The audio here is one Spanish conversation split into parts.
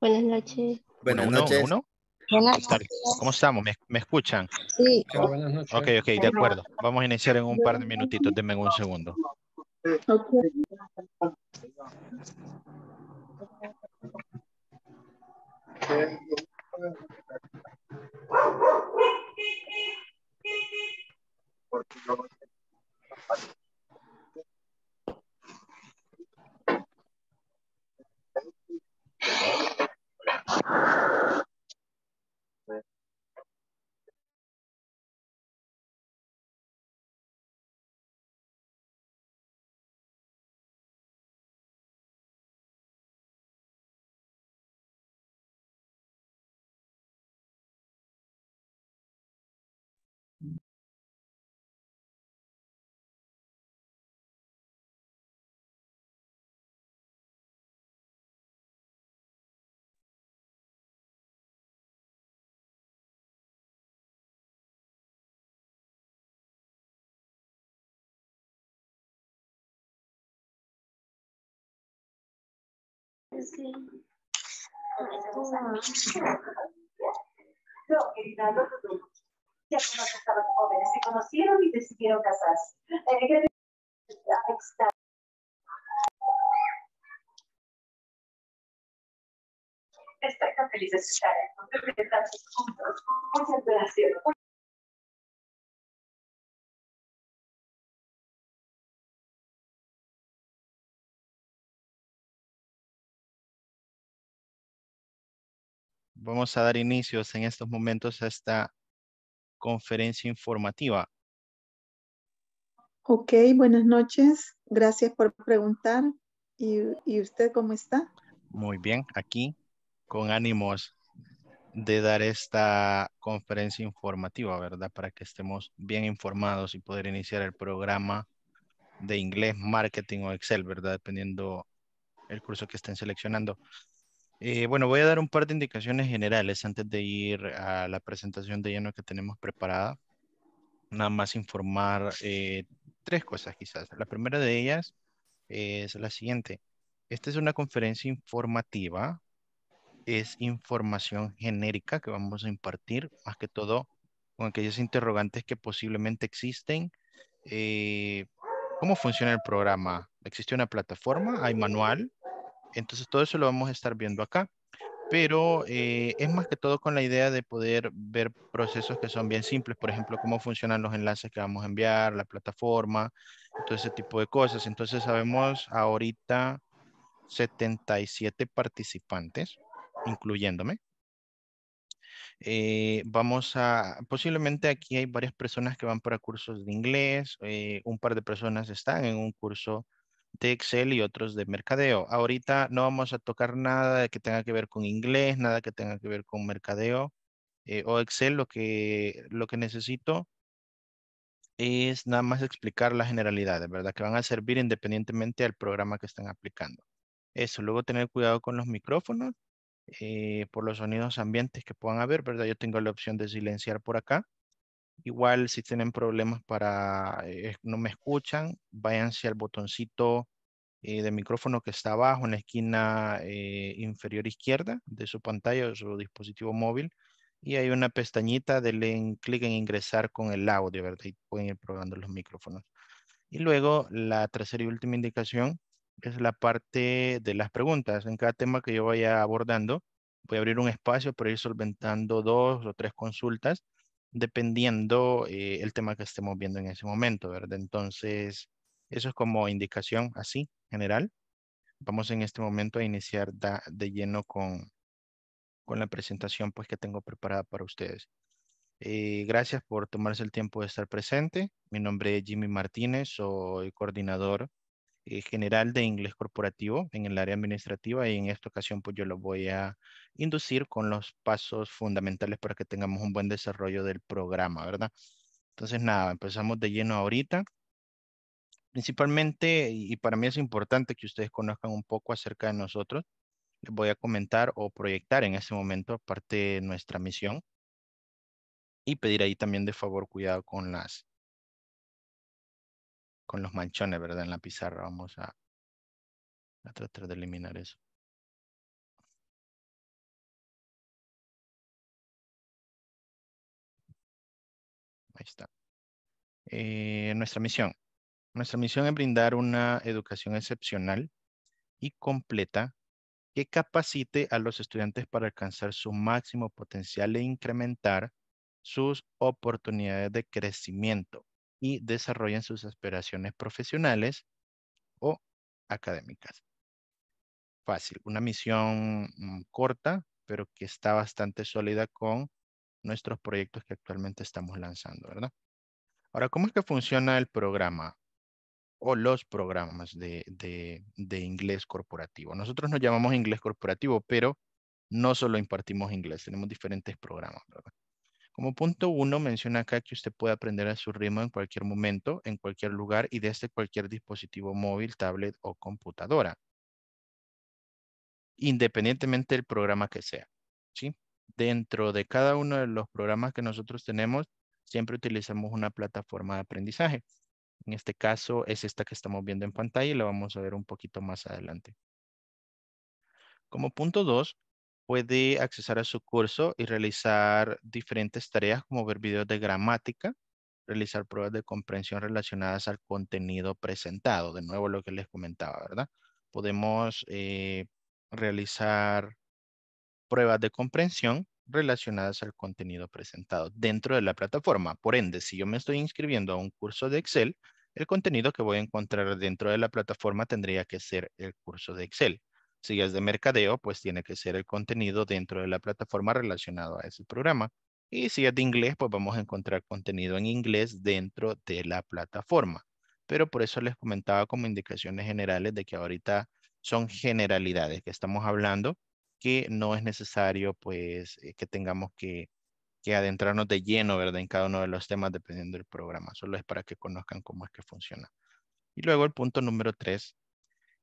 Buenas noches. Bueno uno, Uno, ¿Cómo estamos? ¿Me, escuchan? Sí. Buenas noches. Ok, ok, de acuerdo. Vamos a iniciar en un par de minutitos. Denme un segundo. Okay. sí. No, querida, no te preocupes. Ya conoces a los jóvenes, se conocieron y decidieron casarse. feliz que felices, Sara. Nos juntos. Muchas gracias. Vamos a dar inicios en estos momentos a esta conferencia informativa. Ok, buenas noches. Gracias por preguntar. ¿Y, usted cómo está? Muy bien, aquí con ánimos de dar esta conferencia informativa, ¿verdad? Para que estemos bien informados y poder iniciar el programa de inglés, marketing o Excel, ¿verdad? Dependiendo el curso que estén seleccionando. Eh, bueno, voy a dar un par de indicaciones generales antes de ir a la presentación de lleno que tenemos preparada. Nada más informar eh, tres cosas quizás. La primera de ellas es la siguiente. Esta es una conferencia informativa. Es información genérica que vamos a impartir, más que todo con aquellas interrogantes que posiblemente existen. Eh, ¿Cómo funciona el programa? ¿Existe una plataforma? ¿Hay manual? Entonces todo eso lo vamos a estar viendo acá, pero eh, es más que todo con la idea de poder ver procesos que son bien simples, por ejemplo, cómo funcionan los enlaces que vamos a enviar, la plataforma, todo ese tipo de cosas. Entonces sabemos ahorita 77 participantes, incluyéndome. Eh, vamos a, posiblemente aquí hay varias personas que van para cursos de inglés, eh, un par de personas están en un curso de Excel y otros de mercadeo. Ahorita no vamos a tocar nada que tenga que ver con inglés, nada que tenga que ver con mercadeo eh, o Excel. Lo que, lo que necesito es nada más explicar las generalidades, ¿verdad? Que van a servir independientemente del programa que estén aplicando. Eso, luego tener cuidado con los micrófonos, eh, por los sonidos ambientes que puedan haber, ¿verdad? Yo tengo la opción de silenciar por acá Igual si tienen problemas para, eh, no me escuchan, váyanse al botoncito eh, de micrófono que está abajo en la esquina eh, inferior izquierda de su pantalla o su dispositivo móvil. Y hay una pestañita, de clic en ingresar con el audio, ¿verdad? Y pueden ir probando los micrófonos. Y luego la tercera y última indicación es la parte de las preguntas. En cada tema que yo vaya abordando, voy a abrir un espacio para ir solventando dos o tres consultas dependiendo eh, el tema que estemos viendo en ese momento, ¿verdad? Entonces, eso es como indicación así, general. Vamos en este momento a iniciar de lleno con, la presentación pues, que tengo preparada para ustedes. Eh, gracias por tomarse el tiempo de estar presente. Mi nombre es Jimmy Martínez, soy coordinador eh, general de inglés corporativo en el área administrativa y en esta ocasión pues yo lo voy a inducir con los pasos fundamentales para que tengamos un buen desarrollo del programa, ¿verdad? Entonces nada, empezamos de lleno ahorita. Principalmente, y para mí es importante que ustedes conozcan un poco acerca de nosotros, les voy a comentar o proyectar en este momento parte de nuestra misión y pedir ahí también de favor cuidado con las con los manchones, ¿verdad? En la pizarra. Vamos a, tratar de eliminar eso. Ahí está. Eh, nuestra misión. Nuestra misión es brindar una educación excepcional y completa que capacite a los estudiantes para alcanzar su máximo potencial e incrementar sus oportunidades de crecimiento y desarrollen sus aspiraciones profesionales o académicas. Fácil, una misión mm, corta, pero que está bastante sólida con nuestros proyectos que actualmente estamos lanzando, ¿verdad? Ahora, ¿cómo es que funciona el programa o los programas de, de inglés corporativo? Nosotros nos llamamos inglés corporativo, pero no solo impartimos inglés, tenemos diferentes programas, ¿verdad? Como punto uno, menciona acá que usted puede aprender a su ritmo en cualquier momento, en cualquier lugar y desde cualquier dispositivo móvil, tablet o computadora. Independientemente del programa que sea. Dentro de cada uno de los programas que nosotros tenemos, siempre utilizamos una plataforma de aprendizaje. En este caso es esta que estamos viendo en pantalla y la vamos a ver un poquito más adelante. Como punto dos, puede accesar a su curso y realizar diferentes tareas como ver videos de gramática, realizar pruebas de comprensión relacionadas al contenido presentado. De nuevo lo que les comentaba, ¿verdad? Podemos eh, realizar pruebas de comprensión relacionadas al contenido presentado dentro de la plataforma. Por ende, si yo me estoy inscribiendo a un curso de Excel, el contenido que voy a encontrar dentro de la plataforma tendría que ser el curso de Excel. Si es de mercadeo, pues tiene que ser el contenido dentro de la plataforma relacionado a ese programa. Y si es de inglés, pues vamos a encontrar contenido en inglés dentro de la plataforma. Pero por eso les comentaba como indicaciones generales de que ahorita son generalidades que estamos hablando, que no es necesario pues eh, que tengamos que, adentrarnos de lleno, ¿verdad? En cada uno de los temas dependiendo del programa. Solo es para que conozcan cómo es que funciona. Y luego el punto número tres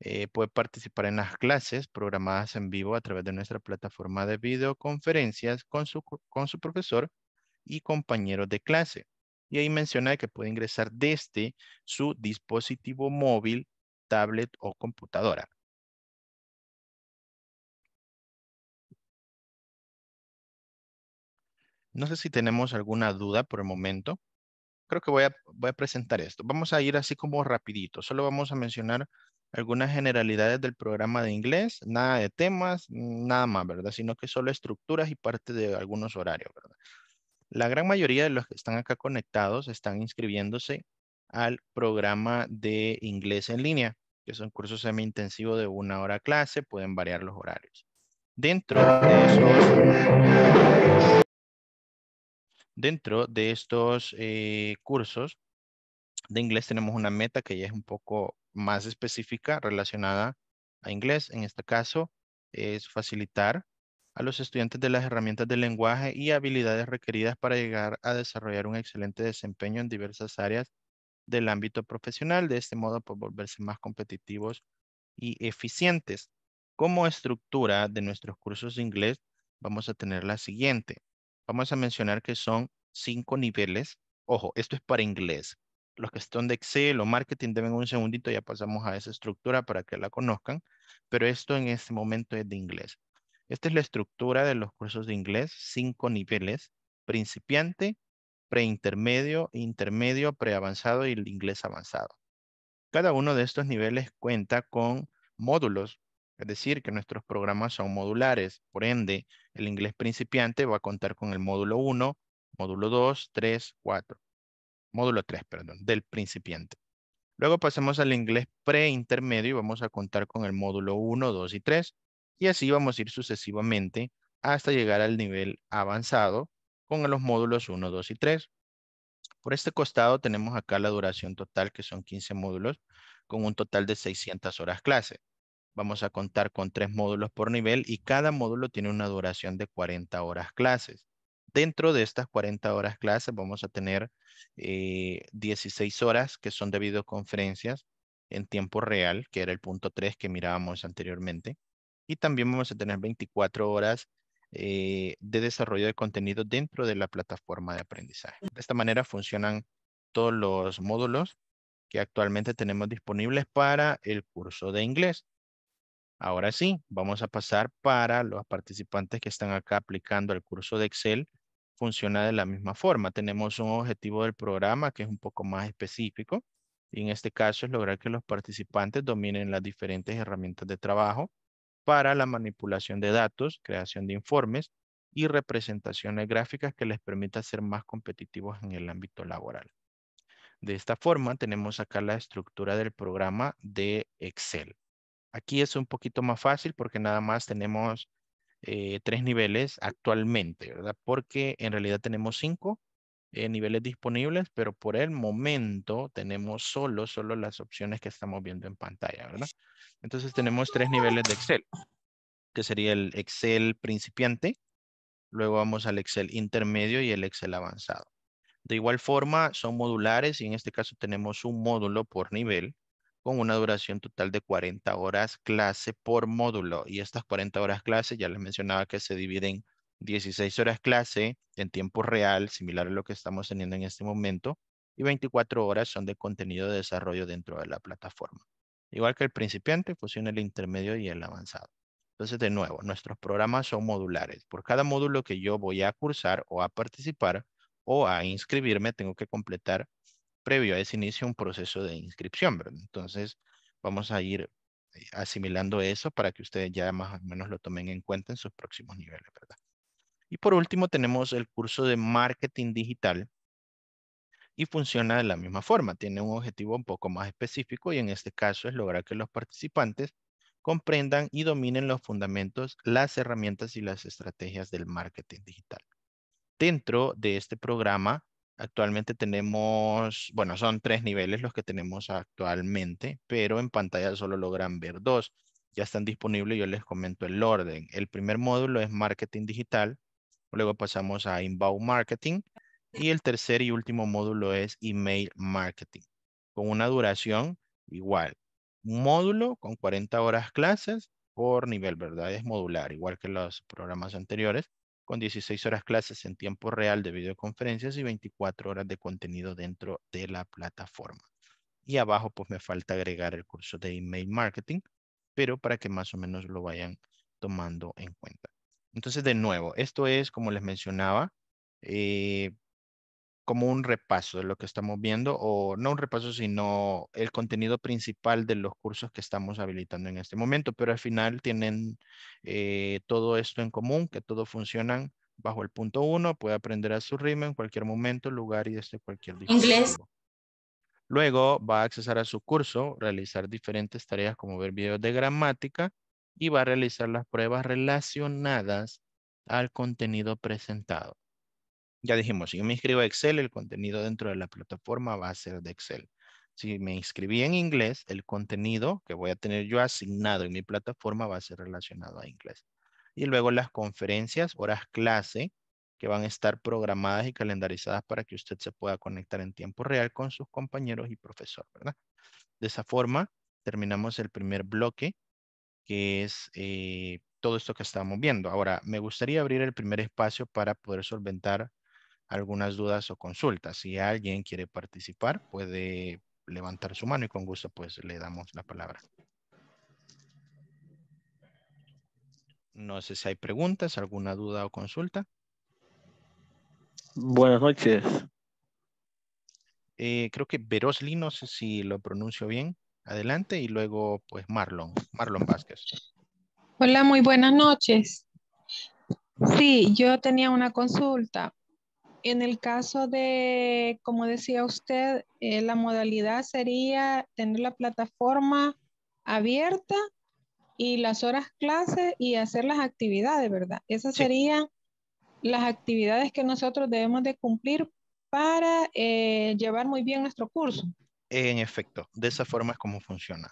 eh, puede participar en las clases programadas en vivo a través de nuestra plataforma de videoconferencias con su, con su profesor y compañero de clase. Y ahí menciona que puede ingresar desde su dispositivo móvil, tablet o computadora. No sé si tenemos alguna duda por el momento. Creo que voy a, voy a presentar esto. Vamos a ir así como rapidito. Solo vamos a mencionar algunas generalidades del programa de inglés, nada de temas, nada más, ¿verdad? Sino que solo estructuras y parte de algunos horarios, ¿verdad? La gran mayoría de los que están acá conectados están inscribiéndose al programa de inglés en línea, que son cursos semi-intensivos de una hora clase, pueden variar los horarios. Dentro de esos, dentro de estos eh, cursos de inglés tenemos una meta que ya es un poco más específica relacionada a inglés. En este caso, es facilitar a los estudiantes de las herramientas de lenguaje y habilidades requeridas para llegar a desarrollar un excelente desempeño en diversas áreas del ámbito profesional, de este modo por pues, volverse más competitivos y eficientes. Como estructura de nuestros cursos de inglés, vamos a tener la siguiente. Vamos a mencionar que son cinco niveles. Ojo, esto es para inglés los que están de Excel o marketing deben un segundito, ya pasamos a esa estructura para que la conozcan, pero esto en este momento es de inglés. Esta es la estructura de los cursos de inglés, cinco niveles, principiante, preintermedio, intermedio, preavanzado y el inglés avanzado. Cada uno de estos niveles cuenta con módulos, es decir, que nuestros programas son modulares, por ende, el inglés principiante va a contar con el módulo 1, módulo 2, 3, 4 módulo 3, perdón, del principiante. Luego pasamos al inglés preintermedio y vamos a contar con el módulo 1, 2 y 3. Y así vamos a ir sucesivamente hasta llegar al nivel avanzado con los módulos 1, 2 y 3. Por este costado tenemos acá la duración total que son 15 módulos con un total de 600 horas clase. Vamos a contar con tres módulos por nivel y cada módulo tiene una duración de 40 horas clases. Dentro de estas 40 horas clases vamos a tener 16 eh, horas que son de videoconferencias en tiempo real, que era el punto 3 que mirábamos anteriormente. Y también vamos a tener 24 horas eh, de desarrollo de contenido dentro de la plataforma de aprendizaje. De esta manera funcionan todos los módulos que actualmente tenemos disponibles para el curso de inglés. Ahora sí, vamos a pasar para los participantes que están acá aplicando el curso de Excel funciona de la misma forma. Tenemos un objetivo del programa que es un poco más específico y en este caso es lograr que los participantes dominen las diferentes herramientas de trabajo para la manipulación de datos, creación de informes y representaciones gráficas que les permita ser más competitivos en el ámbito laboral. De esta forma tenemos acá la estructura del programa de Excel. Aquí es un poquito más fácil porque nada más tenemos eh, tres niveles actualmente, ¿verdad? Porque en realidad tenemos cinco eh, niveles disponibles, pero por el momento tenemos solo, solo las opciones que estamos viendo en pantalla, ¿verdad? Entonces tenemos tres niveles de Excel, que sería el Excel principiante, luego vamos al Excel intermedio y el Excel avanzado. De igual forma, son modulares y en este caso tenemos un módulo por nivel con una duración total de 40 horas clase por módulo. Y estas 40 horas clase, ya les mencionaba que se dividen 16 horas clase en tiempo real, similar a lo que estamos teniendo en este momento, y 24 horas son de contenido de desarrollo dentro de la plataforma. Igual que el principiante, fusiona el intermedio y el avanzado. Entonces, de nuevo, nuestros programas son modulares. Por cada módulo que yo voy a cursar o a participar o a inscribirme, tengo que completar previo a ese inicio un proceso de inscripción, Entonces, vamos a ir eh, asimilando eso para que ustedes ya más o menos lo tomen en cuenta en sus próximos niveles, ¿verdad? Y por último tenemos el curso de marketing digital y funciona de la misma forma. Tiene un objetivo un poco más específico y en este caso es lograr que los participantes comprendan y dominen los fundamentos, las herramientas y las estrategias del marketing digital. Dentro de este programa Actualmente tenemos, bueno, son tres niveles los que tenemos actualmente, pero en pantalla solo logran ver dos. Ya están disponibles, yo les comento el orden. El primer módulo es marketing digital, luego pasamos a inbound marketing y el tercer y último módulo es email marketing, con una duración igual. Un módulo con 40 horas clases por nivel, ¿verdad? Es modular, igual que los programas anteriores con 16 horas clases en tiempo real de videoconferencias y 24 horas de contenido dentro de la plataforma. Y abajo pues me falta agregar el curso de email marketing, pero para que más o menos lo vayan tomando en cuenta. Entonces, de nuevo, esto es, como les mencionaba, eh, como un repaso de lo que estamos viendo, o no un repaso, sino el contenido principal de los cursos que estamos habilitando en este momento, pero al final tienen eh, todo esto en común, que todo funcionan bajo el punto uno, puede aprender a su ritmo en cualquier momento, lugar y desde cualquier dispositivo. Inglés. Luego va a accesar a su curso, realizar diferentes tareas como ver videos de gramática y va a realizar las pruebas relacionadas al contenido presentado. Ya dijimos, si yo me inscribo a Excel, el contenido dentro de la plataforma va a ser de Excel. Si me inscribí en inglés, el contenido que voy a tener yo asignado en mi plataforma va a ser relacionado a inglés. Y luego las conferencias, horas clase, que van a estar programadas y calendarizadas para que usted se pueda conectar en tiempo real con sus compañeros y profesor, ¿verdad? De esa forma, terminamos el primer bloque, que es eh, todo esto que estamos viendo. Ahora, me gustaría abrir el primer espacio para poder solventar algunas dudas o consultas. Si alguien quiere participar, puede levantar su mano y con gusto pues le damos la palabra. No sé si hay preguntas, alguna duda o consulta. Buenas noches. Eh, creo que Verosli, no sé si lo pronuncio bien. Adelante y luego pues Marlon, Marlon Vázquez. Hola, muy buenas noches. Sí, yo tenía una consulta en el caso de, como decía usted, eh, la modalidad sería tener la plataforma abierta y las horas clases y hacer las actividades, ¿verdad? Esas serían las actividades que nosotros debemos de cumplir para eh, llevar muy bien nuestro curso. En efecto, de esa forma es como funciona.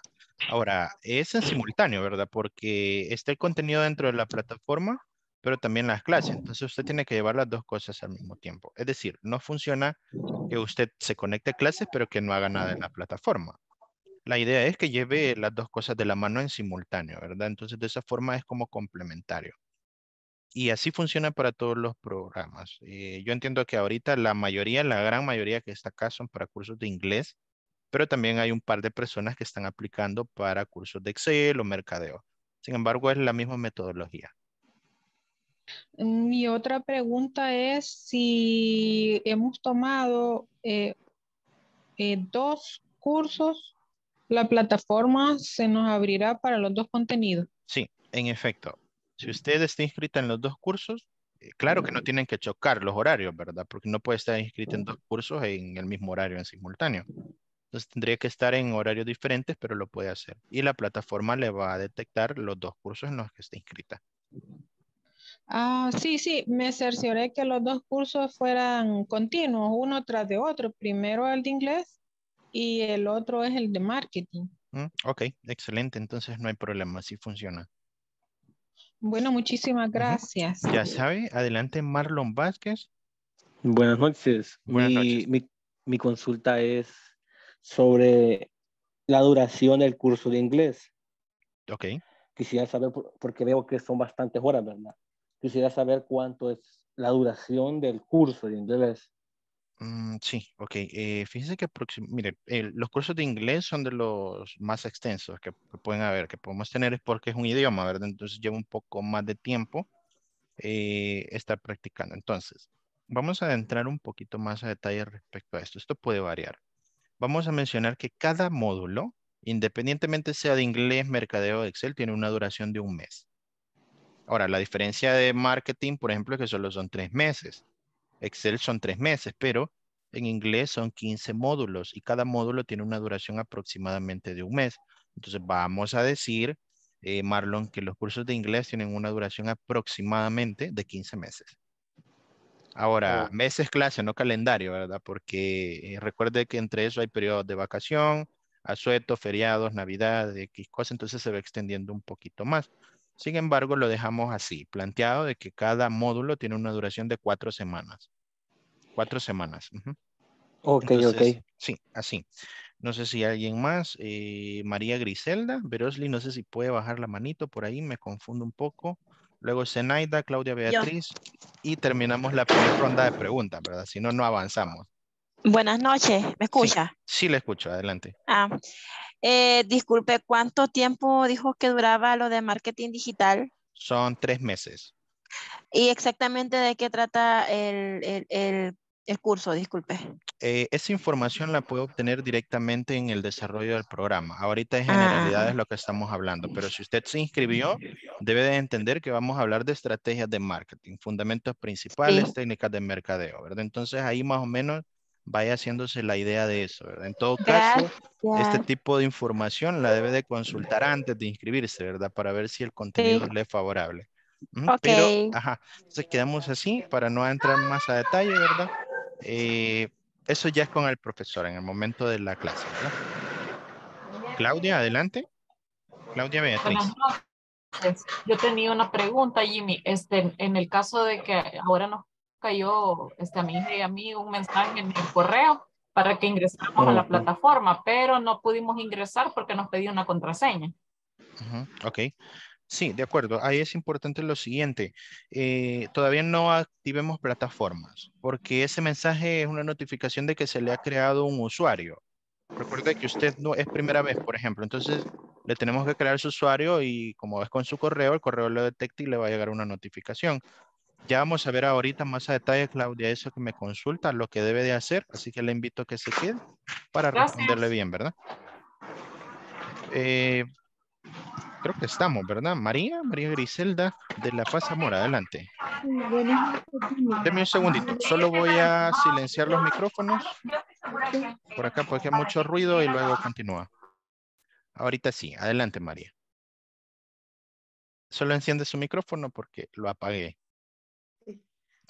Ahora, es en simultáneo, ¿verdad? Porque está el contenido dentro de la plataforma pero también las clases. Entonces usted tiene que llevar las dos cosas al mismo tiempo. Es decir, no funciona que usted se conecte a clases, pero que no haga nada en la plataforma. La idea es que lleve las dos cosas de la mano en simultáneo, ¿verdad? Entonces de esa forma es como complementario. Y así funciona para todos los programas. Eh, yo entiendo que ahorita la mayoría, la gran mayoría que está acá son para cursos de inglés, pero también hay un par de personas que están aplicando para cursos de Excel o mercadeo. Sin embargo, es la misma metodología. Mi otra pregunta es si hemos tomado eh, eh, dos cursos, la plataforma se nos abrirá para los dos contenidos. Sí, en efecto. Si usted está inscrita en los dos cursos, eh, claro que no tienen que chocar los horarios, ¿verdad? Porque no puede estar inscrita en dos cursos en el mismo horario en simultáneo. Entonces tendría que estar en horarios diferentes, pero lo puede hacer. Y la plataforma le va a detectar los dos cursos en los que está inscrita. Ah, sí, sí, me cercioré que los dos cursos fueran continuos, uno tras de otro. Primero el de inglés y el otro es el de marketing. Mm, ok, excelente, entonces no hay problema, así funciona. Bueno, muchísimas gracias. Ya sabe, adelante Marlon Vázquez. Buenas noches. Buenas mi, Mi, consulta es sobre la duración del curso de inglés. Ok. Quisiera saber, porque veo que son bastantes horas, ¿verdad? quisiera saber cuánto es la duración del curso de inglés. Mm, sí, ok. Eh, fíjense que, mire, los cursos de inglés son de los más extensos que, pueden haber, que podemos tener, es porque es un idioma, ¿verdad? Entonces lleva un poco más de tiempo eh, estar practicando. Entonces, vamos a entrar un poquito más a detalle respecto a esto. Esto puede variar. Vamos a mencionar que cada módulo, independientemente sea de inglés, mercadeo o Excel, tiene una duración de un mes. Ahora, la diferencia de marketing, por ejemplo, es que solo son tres meses. Excel son tres meses, pero en inglés son 15 módulos y cada módulo tiene una duración aproximadamente de un mes. Entonces vamos a decir, eh, Marlon, que los cursos de inglés tienen una duración aproximadamente de 15 meses. Ahora, oh. meses clase, no calendario, ¿verdad? Porque eh, recuerde que entre eso hay periodos de vacación, asueto, feriados, navidad, X cosas, entonces se va extendiendo un poquito más. Sin embargo, lo dejamos así, planteado de que cada módulo tiene una duración de cuatro semanas. Cuatro semanas. Ok, ok. Sí, así. No sé si alguien más, eh, María Griselda, Verosli, no sé si puede bajar la manito por ahí, me confundo un poco. Luego Zenaida, Claudia Beatriz y terminamos la primera ronda de preguntas, ¿verdad? Si no, no avanzamos. Buenas noches, ¿me escucha? Sí, le escucho, adelante. Ah, eh, disculpe, ¿cuánto tiempo dijo que duraba lo de marketing digital? Son tres meses. ¿Y exactamente de qué trata el, el, el, curso? Disculpe. Eh, esa información la puede obtener directamente en el desarrollo del programa. Ahorita en ah, generalidad lo que estamos hablando, pero si usted se inscribió, debe de entender que vamos a hablar de estrategias de marketing, fundamentos principales, técnicas de mercadeo, ¿verdad? Entonces ahí más o menos vaya haciéndose la idea de eso. ¿verdad? En todo caso, este tipo de información la debe de consultar antes de inscribirse, ¿verdad? Para ver si el contenido le es favorable. Pero, ajá, entonces quedamos así para no entrar más a detalle, ¿verdad? Eh, eso ya es con el profesor en el momento de la clase, ¿verdad? Claudia, adelante. Claudia Beatriz. Yo tenía una pregunta, Jimmy. Este, en el caso de que ahora nos cayó este, a a mí un mensaje en el correo para que ingresáramos a la plataforma, pero no pudimos ingresar porque nos pedía una contraseña. Ok. Sí, de acuerdo. Ahí es importante lo siguiente. Eh, todavía no activemos plataformas porque ese mensaje es una notificación de que se le ha creado un usuario. Recuerde que usted no es primera vez, por ejemplo. Entonces, le tenemos que crear su usuario y como es con su correo, el correo lo detecta y le va a llegar una notificación. Ya vamos a ver ahorita más a detalle, Claudia, eso que me consulta, lo que debe de hacer. Así que le invito a que se quede para responderle bien, ¿verdad? Eh, creo que estamos, ¿verdad? María, María Griselda de La Paz Amor, adelante. Deme un segundito, solo voy a silenciar los micrófonos. Por acá porque hay mucho ruido y luego continúa. Ahorita sí, adelante María. Solo enciende su micrófono porque lo apagué.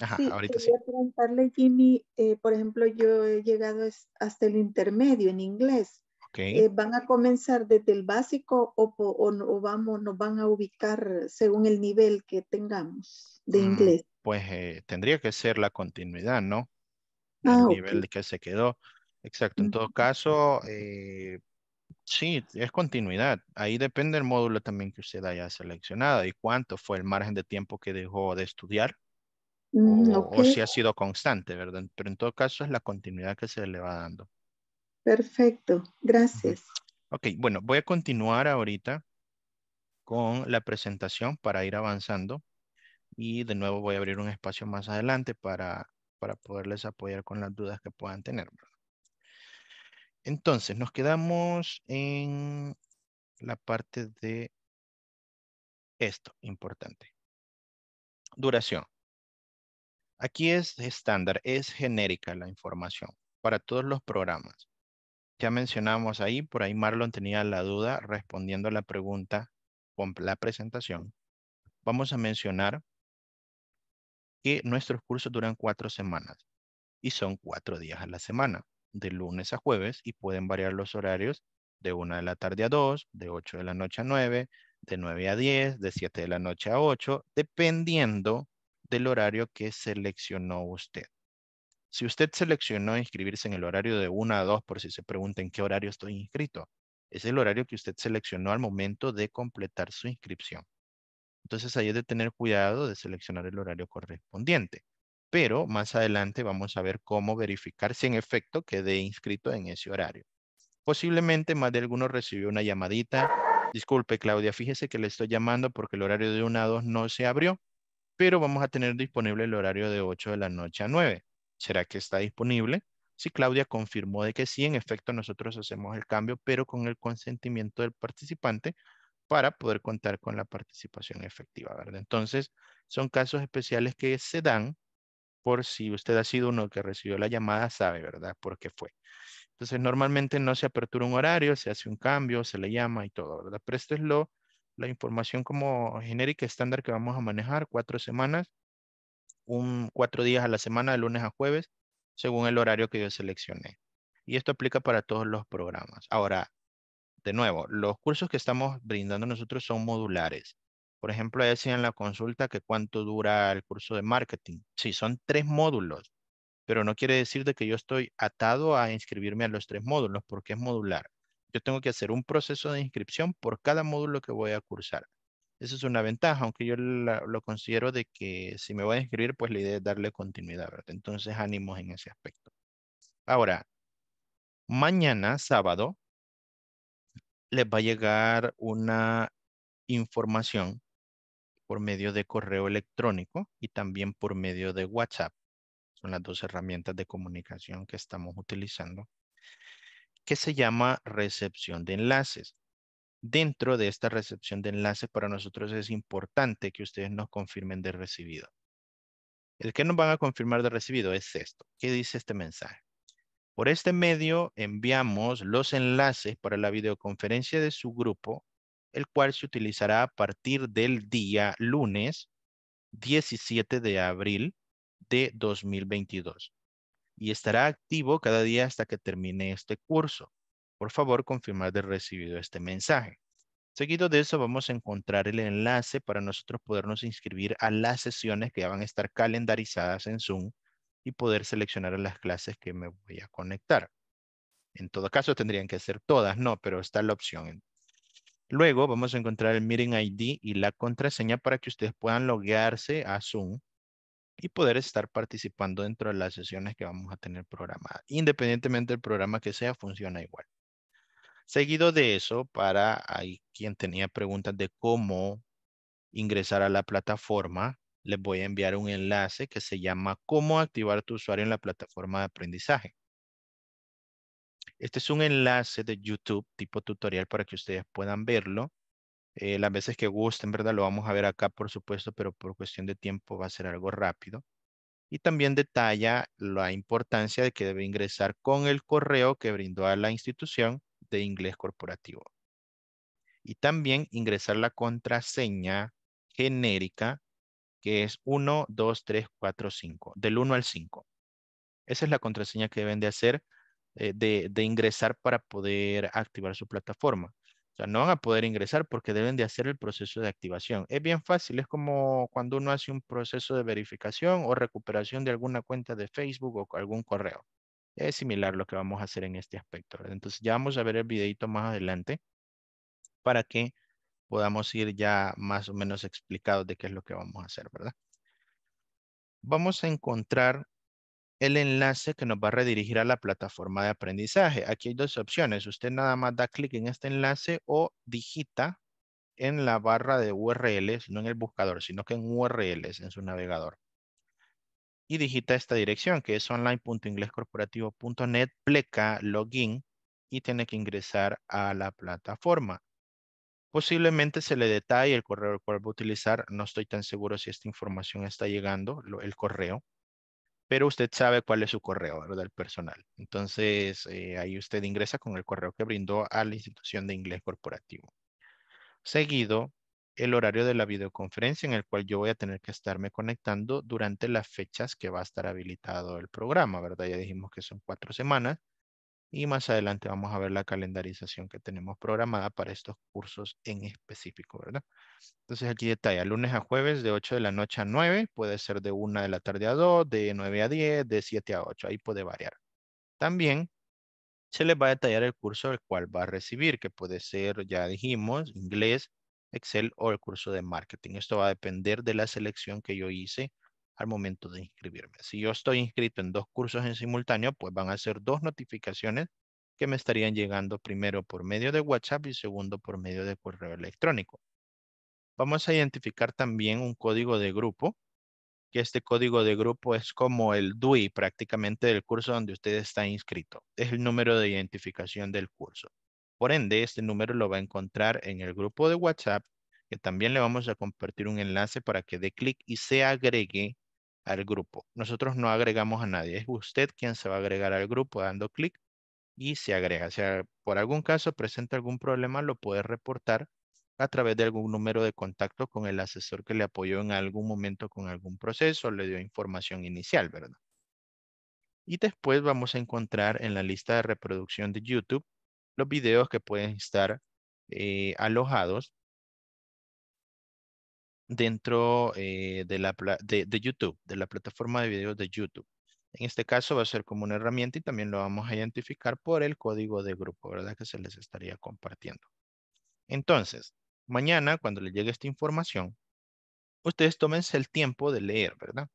Ajá, sí, ahorita quería preguntarle, Jimmy, eh, por ejemplo, yo he llegado hasta el intermedio en inglés. Eh, ¿Van a comenzar desde el básico o, o, vamos, nos van a ubicar según el nivel que tengamos de mm, inglés? Pues eh, tendría que ser la continuidad, ¿no? Ah, el nivel que se quedó. Exacto. En todo caso, sí, es continuidad. Ahí depende el módulo también que usted haya seleccionado y cuánto fue el margen de tiempo que dejó de estudiar Mm, o, si ha sido constante, ¿verdad? Pero en todo caso es la continuidad que se le va dando. Perfecto, gracias. Ok, bueno, voy a continuar ahorita con la presentación para ir avanzando y de nuevo voy a abrir un espacio más adelante para, para poderles apoyar con las dudas que puedan tener. Entonces, nos quedamos en la parte de esto, importante. Duración. Aquí es estándar, es genérica la información para todos los programas. Ya mencionamos ahí, por ahí Marlon tenía la duda respondiendo a la pregunta con la presentación. Vamos a mencionar que nuestros cursos duran cuatro semanas y son cuatro días a la semana, de lunes a jueves y pueden variar los horarios de una de la tarde a dos, de ocho de la noche a nueve, de nueve a diez, de siete de la noche a ocho, dependiendo del horario que seleccionó usted. Si usted seleccionó inscribirse en el horario de 1 a 2, por si se pregunta en qué horario estoy inscrito, es el horario que usted seleccionó al momento de completar su inscripción. Entonces ahí es de tener cuidado de seleccionar el horario correspondiente. Pero más adelante vamos a ver cómo verificar si en efecto quedé inscrito en ese horario. Posiblemente más de alguno recibió una llamadita. Disculpe Claudia, fíjese que le estoy llamando porque el horario de 1 a 2 no se abrió pero vamos a tener disponible el horario de 8 de la noche a 9. ¿Será que está disponible? Si Claudia confirmó de que sí, en efecto nosotros hacemos el cambio, pero con el consentimiento del participante para poder contar con la participación efectiva, ¿verdad? Entonces, son casos especiales que se dan por si usted ha sido uno que recibió la llamada, sabe, ¿verdad? porque fue. Entonces, normalmente no se apertura un horario, se hace un cambio, se le llama y todo, ¿verdad? Pero lo la información como genérica estándar que vamos a manejar, cuatro semanas, cuatro días a la semana, de lunes a jueves, según el horario que yo seleccioné. Y esto aplica para todos los programas. Ahora, de nuevo, los cursos que estamos brindando nosotros son modulares. Por ejemplo, decía en la consulta que cuánto dura el curso de marketing. Sí, son tres módulos, pero no quiere decir de que yo estoy atado a inscribirme a los tres módulos porque es modular yo tengo que hacer un proceso de inscripción por cada módulo que voy a cursar. Esa es una ventaja, aunque yo lo considero de que si me voy a inscribir, pues la idea es darle continuidad, ¿verdad? Entonces, ánimos en ese aspecto. Ahora, mañana, sábado, les va a llegar una información por medio de correo electrónico y también por medio de WhatsApp. Son las dos herramientas de comunicación que estamos utilizando que se llama recepción de enlaces. Dentro de esta recepción de enlaces para nosotros es importante que ustedes nos confirmen de recibido. El que nos van a confirmar de recibido es esto. ¿Qué dice este mensaje? Por este medio enviamos los enlaces para la videoconferencia de su grupo, el cual se utilizará a partir del día lunes 17 de abril de 2022 y estará activo cada día hasta que termine este curso. Por favor, confirmar de recibido este mensaje. Seguido de eso, vamos a encontrar el enlace para nosotros podernos inscribir a las sesiones que ya van a estar calendarizadas en Zoom y poder seleccionar las clases que me voy a conectar. En todo caso, tendrían que ser todas, no, pero está la opción. Luego, vamos a encontrar el Meeting ID y la contraseña para que ustedes puedan loguearse a Zoom y poder estar participando dentro de las sesiones que vamos a tener programadas. Independientemente del programa que sea, funciona igual. Seguido de eso, para quien tenía preguntas de cómo ingresar a la plataforma, les voy a enviar un enlace que se llama Cómo activar tu usuario en la plataforma de aprendizaje. Este es un enlace de YouTube tipo tutorial para que ustedes puedan verlo. Eh, las veces que gusten, ¿verdad? Lo vamos a ver acá, por supuesto, pero por cuestión de tiempo va a ser algo rápido. Y también detalla la importancia de que debe ingresar con el correo que brindó a la institución de inglés corporativo. Y también ingresar la contraseña genérica que es 1, 2, 3, 4, 5, del 1 al 5. Esa es la contraseña que deben de hacer, eh, de ingresar para poder activar su plataforma sea, no van a poder ingresar porque deben de hacer el proceso de activación. Es bien fácil, es como cuando uno hace un proceso de verificación o recuperación de alguna cuenta de Facebook o algún correo. Es similar lo que vamos a hacer en este aspecto. Entonces ya vamos a ver el videito más adelante para que podamos ir ya más o menos explicados de qué es lo que vamos a hacer, ¿verdad? Vamos a encontrar el enlace que nos va a redirigir a la plataforma de aprendizaje. Aquí hay dos opciones. Usted nada más da clic en este enlace o digita en la barra de URLs, no en el buscador, sino que en URLs, en su navegador. Y digita esta dirección que es online.inglescorporativo.net, pleca, login, y tiene que ingresar a la plataforma. Posiblemente se le detalle el correo al cual va a utilizar. No estoy tan seguro si esta información está llegando, el correo pero usted sabe cuál es su correo, ¿verdad? El personal. Entonces, eh, ahí usted ingresa con el correo que brindó a la institución de inglés corporativo. Seguido, el horario de la videoconferencia en el cual yo voy a tener que estarme conectando durante las fechas que va a estar habilitado el programa, ¿verdad? Ya dijimos que son cuatro semanas y más adelante vamos a ver la calendarización que tenemos programada para estos cursos en específico, ¿verdad? Entonces aquí detalla, lunes a jueves de 8 de la noche a 9, puede ser de 1 de la tarde a 2, de 9 a 10, de 7 a 8, ahí puede variar. También se les va a detallar el curso el cual va a recibir, que puede ser, ya dijimos, inglés, Excel o el curso de marketing. Esto va a depender de la selección que yo hice al momento de inscribirme. Si yo estoy inscrito en dos cursos en simultáneo, pues van a ser dos notificaciones que me estarían llegando primero por medio de WhatsApp y segundo por medio de correo electrónico. Vamos a identificar también un código de grupo, que este código de grupo es como el DUI prácticamente del curso donde usted está inscrito. Es el número de identificación del curso. Por ende, este número lo va a encontrar en el grupo de WhatsApp, que también le vamos a compartir un enlace para que dé clic y se agregue grupo. Nosotros no agregamos a nadie, es usted quien se va a agregar al grupo dando clic y se agrega. Si sea, por algún caso presenta algún problema, lo puede reportar a través de algún número de contacto con el asesor que le apoyó en algún momento con algún proceso, le dio información inicial, ¿verdad? Y después vamos a encontrar en la lista de reproducción de YouTube los videos que pueden estar eh, alojados dentro eh, de, la, de, YouTube, de la plataforma de videos de YouTube. En este caso va a ser como una herramienta y también lo vamos a identificar por el código de grupo, ¿verdad? Que se les estaría compartiendo. Entonces, mañana cuando les llegue esta información, ustedes tómense el tiempo de leer, ¿verdad?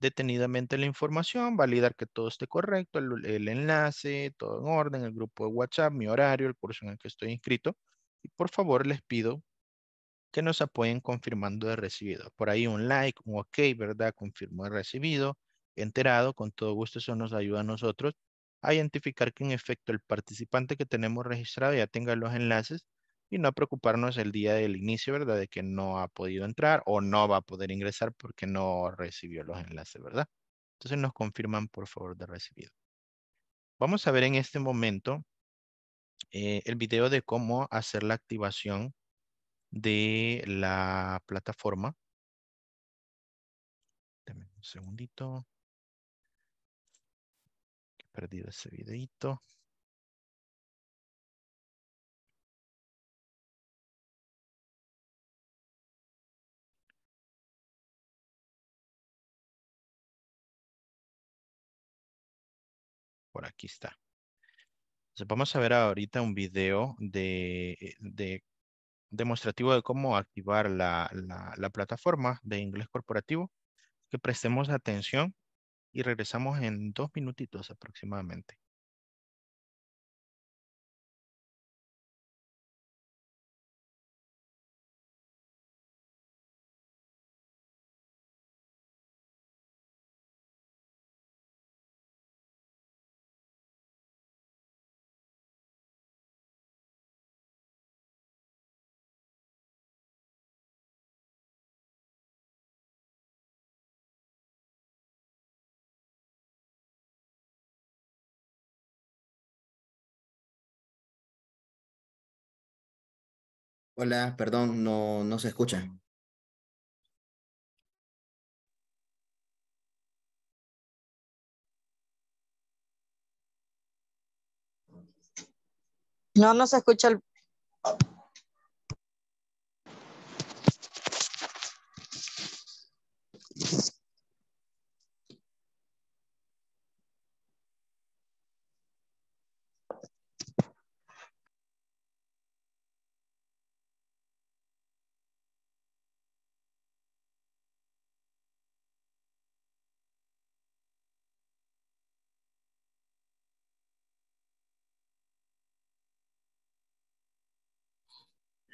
Detenidamente la información, validar que todo esté correcto, el, el enlace, todo en orden, el grupo de WhatsApp, mi horario, el curso en el que estoy inscrito. Y por favor les pido que nos apoyen confirmando de recibido. Por ahí un like, un ok, ¿verdad? Confirmó de recibido, enterado, con todo gusto eso nos ayuda a nosotros a identificar que en efecto el participante que tenemos registrado ya tenga los enlaces y no preocuparnos el día del inicio, ¿verdad? De que no ha podido entrar o no va a poder ingresar porque no recibió los enlaces, ¿verdad? Entonces nos confirman por favor de recibido. Vamos a ver en este momento eh, el video de cómo hacer la activación de la plataforma. Dame un segundito. He perdido ese videito. Por aquí está. Entonces vamos a ver ahorita un video de, eh, de demostrativo de cómo activar la, la, plataforma de inglés corporativo, que prestemos atención y regresamos en dos minutitos aproximadamente. Hola, perdón, no, no se escucha. No, no se escucha el...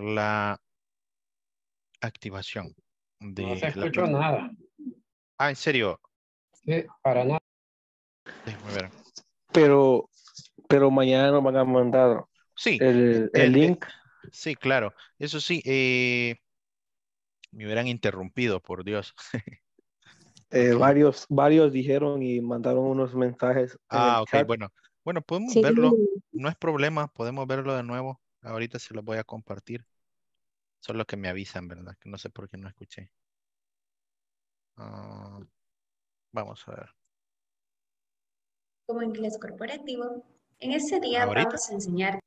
la activación. De no se escuchó nada. Ah, ¿en serio? Sí, para nada. ver. Pero, pero mañana nos van a mandar sí, el, eh, eh, link. sí, claro. Eso sí, eh, me hubieran interrumpido, por Dios. varios, varios dijeron y mandaron unos mensajes. Ah, ok, bueno. Bueno, podemos verlo. No es problema, podemos verlo de nuevo. Ahorita se los voy a compartir. los que me avisan, ¿verdad? Que no sé por qué no escuché. Ah, vamos a ver. Como inglés corporativo, en este día vamos a enseñar.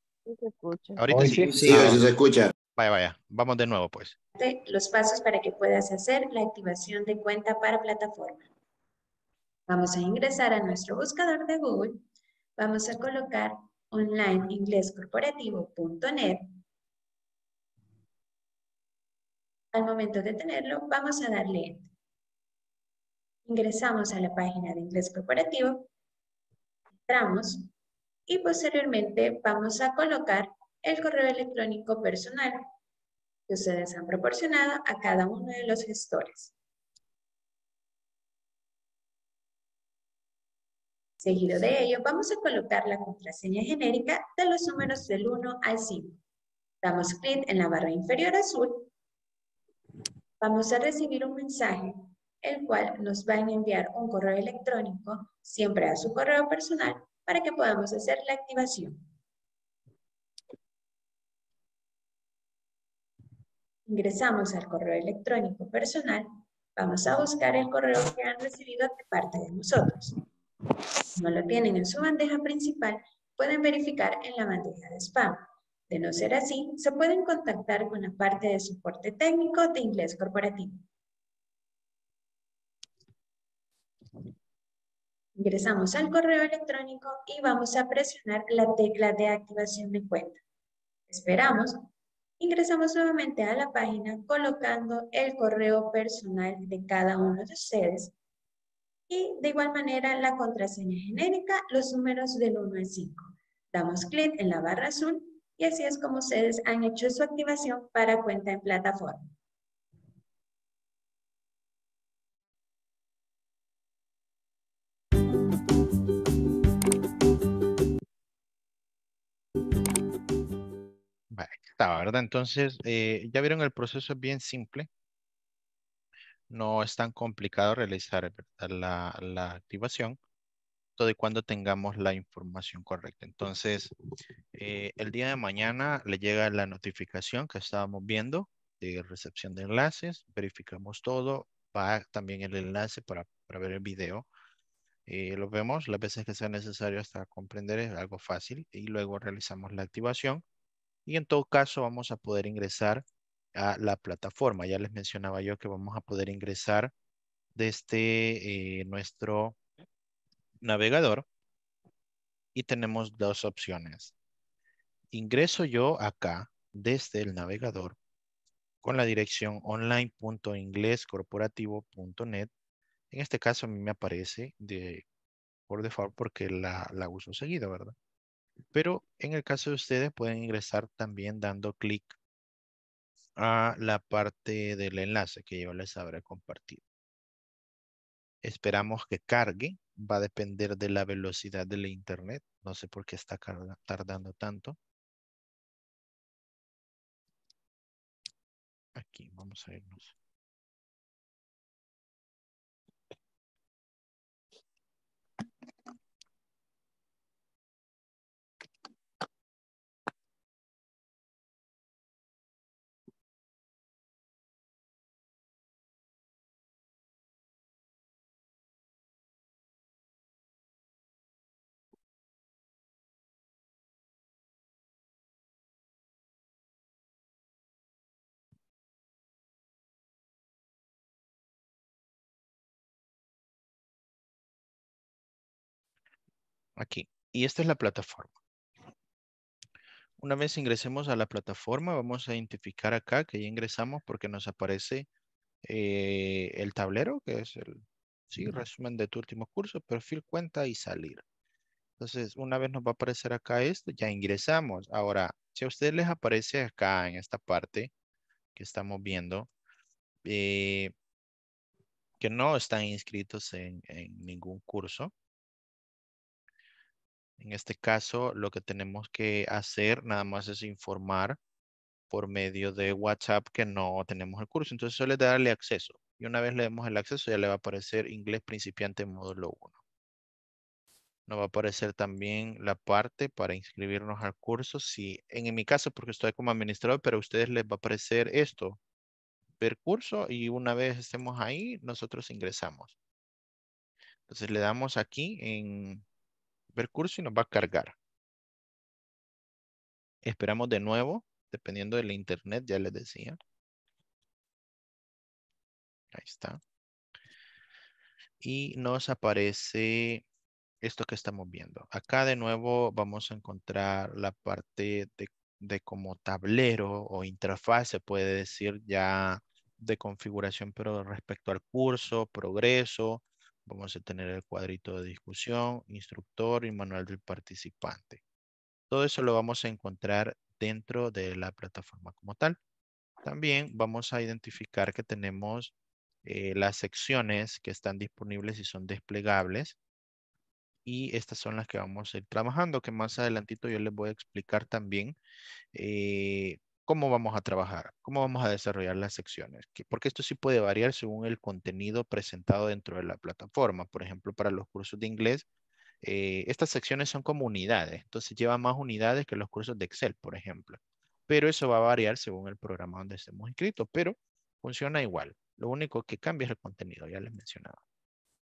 Ahorita sí. Sí, sí se ah, escucha. Vaya, vaya. Vamos de nuevo, pues. Los pasos para que puedas hacer la activación de cuenta para plataforma. Vamos a ingresar a nuestro buscador de Google. Vamos a colocar onlineinglescorporativo.net. Al momento de tenerlo, vamos a darle Ingresamos a la página de Inglés Corporativo, entramos y posteriormente vamos a colocar el correo electrónico personal que ustedes han proporcionado a cada uno de los gestores. Seguido de ello, vamos a colocar la contraseña genérica de los números del 1 al 5. Damos clic en la barra inferior azul. Vamos a recibir un mensaje, el cual nos va a enviar un correo electrónico, siempre a su correo personal, para que podamos hacer la activación. Ingresamos al correo electrónico personal. Vamos a buscar el correo que han recibido de parte de nosotros no lo tienen en su bandeja principal, pueden verificar en la bandeja de spam. De no ser así, se pueden contactar con la parte de soporte técnico de inglés corporativo. Ingresamos al correo electrónico y vamos a presionar la tecla de activación de cuenta. Esperamos. Ingresamos nuevamente a la página colocando el correo personal de cada uno de ustedes y de igual manera la contraseña genérica, los números del 1 al 5. Damos clic en la barra azul y así es como ustedes han hecho su activación para cuenta en plataforma. Vale, está, ¿verdad? Entonces, eh, ya vieron el proceso es bien simple no es tan complicado realizar eh, la, activación todo y cuando tengamos la información correcta. Entonces, eh, el día de mañana le llega la notificación que estábamos viendo de recepción de enlaces, verificamos todo, va también el enlace para, ver el video. Eh, lo vemos las veces que sea necesario hasta comprender, es algo fácil, y luego realizamos la activación. Y en todo caso vamos a poder ingresar a la plataforma. Ya les mencionaba yo que vamos a poder ingresar desde eh, nuestro navegador y tenemos dos opciones. Ingreso yo acá desde el navegador con la dirección online.inglescorporativo.net. En este caso a mí me aparece de, por default porque la, la uso seguido, ¿verdad? Pero en el caso de ustedes pueden ingresar también dando clic a la parte del enlace que yo les habré compartido. Esperamos que cargue. Va a depender de la velocidad del internet. No sé por qué está tardando tanto. Aquí, vamos a irnos. Aquí. Y esta es la plataforma. Una vez ingresemos a la plataforma, vamos a identificar acá que ya ingresamos porque nos aparece eh, el tablero, que es el sí, resumen de tu último curso, perfil, cuenta y salir. Entonces, una vez nos va a aparecer acá esto, ya ingresamos. Ahora, si a ustedes les aparece acá en esta parte que estamos viendo, eh, que no están inscritos en ningún curso, en este caso, lo que tenemos que hacer nada más es informar por medio de WhatsApp que no tenemos el curso. Entonces, solo darle acceso. Y una vez le demos el acceso, ya le va a aparecer inglés principiante módulo 1. Nos va a aparecer también la parte para inscribirnos al curso. Si, en mi caso, porque estoy como administrador, pero a ustedes les va a aparecer esto. Ver curso y una vez estemos ahí, nosotros ingresamos. Entonces le damos aquí en curso y nos va a cargar. Esperamos de nuevo, dependiendo del internet, ya les decía. Ahí está. Y nos aparece esto que estamos viendo. Acá de nuevo vamos a encontrar la parte de, de como tablero o interfaz, se puede decir ya de configuración, pero respecto al curso, progreso, Vamos a tener el cuadrito de discusión, instructor y manual del participante. Todo eso lo vamos a encontrar dentro de la plataforma como tal. También vamos a identificar que tenemos eh, las secciones que están disponibles y son desplegables. Y estas son las que vamos a ir trabajando, que más adelantito yo les voy a explicar también eh, cómo vamos a trabajar, cómo vamos a desarrollar las secciones, porque esto sí puede variar según el contenido presentado dentro de la plataforma. Por ejemplo, para los cursos de inglés, eh, estas secciones son como unidades, entonces lleva más unidades que los cursos de Excel, por ejemplo. Pero eso va a variar según el programa donde estemos inscritos, pero funciona igual. Lo único que cambia es el contenido, ya les mencionaba.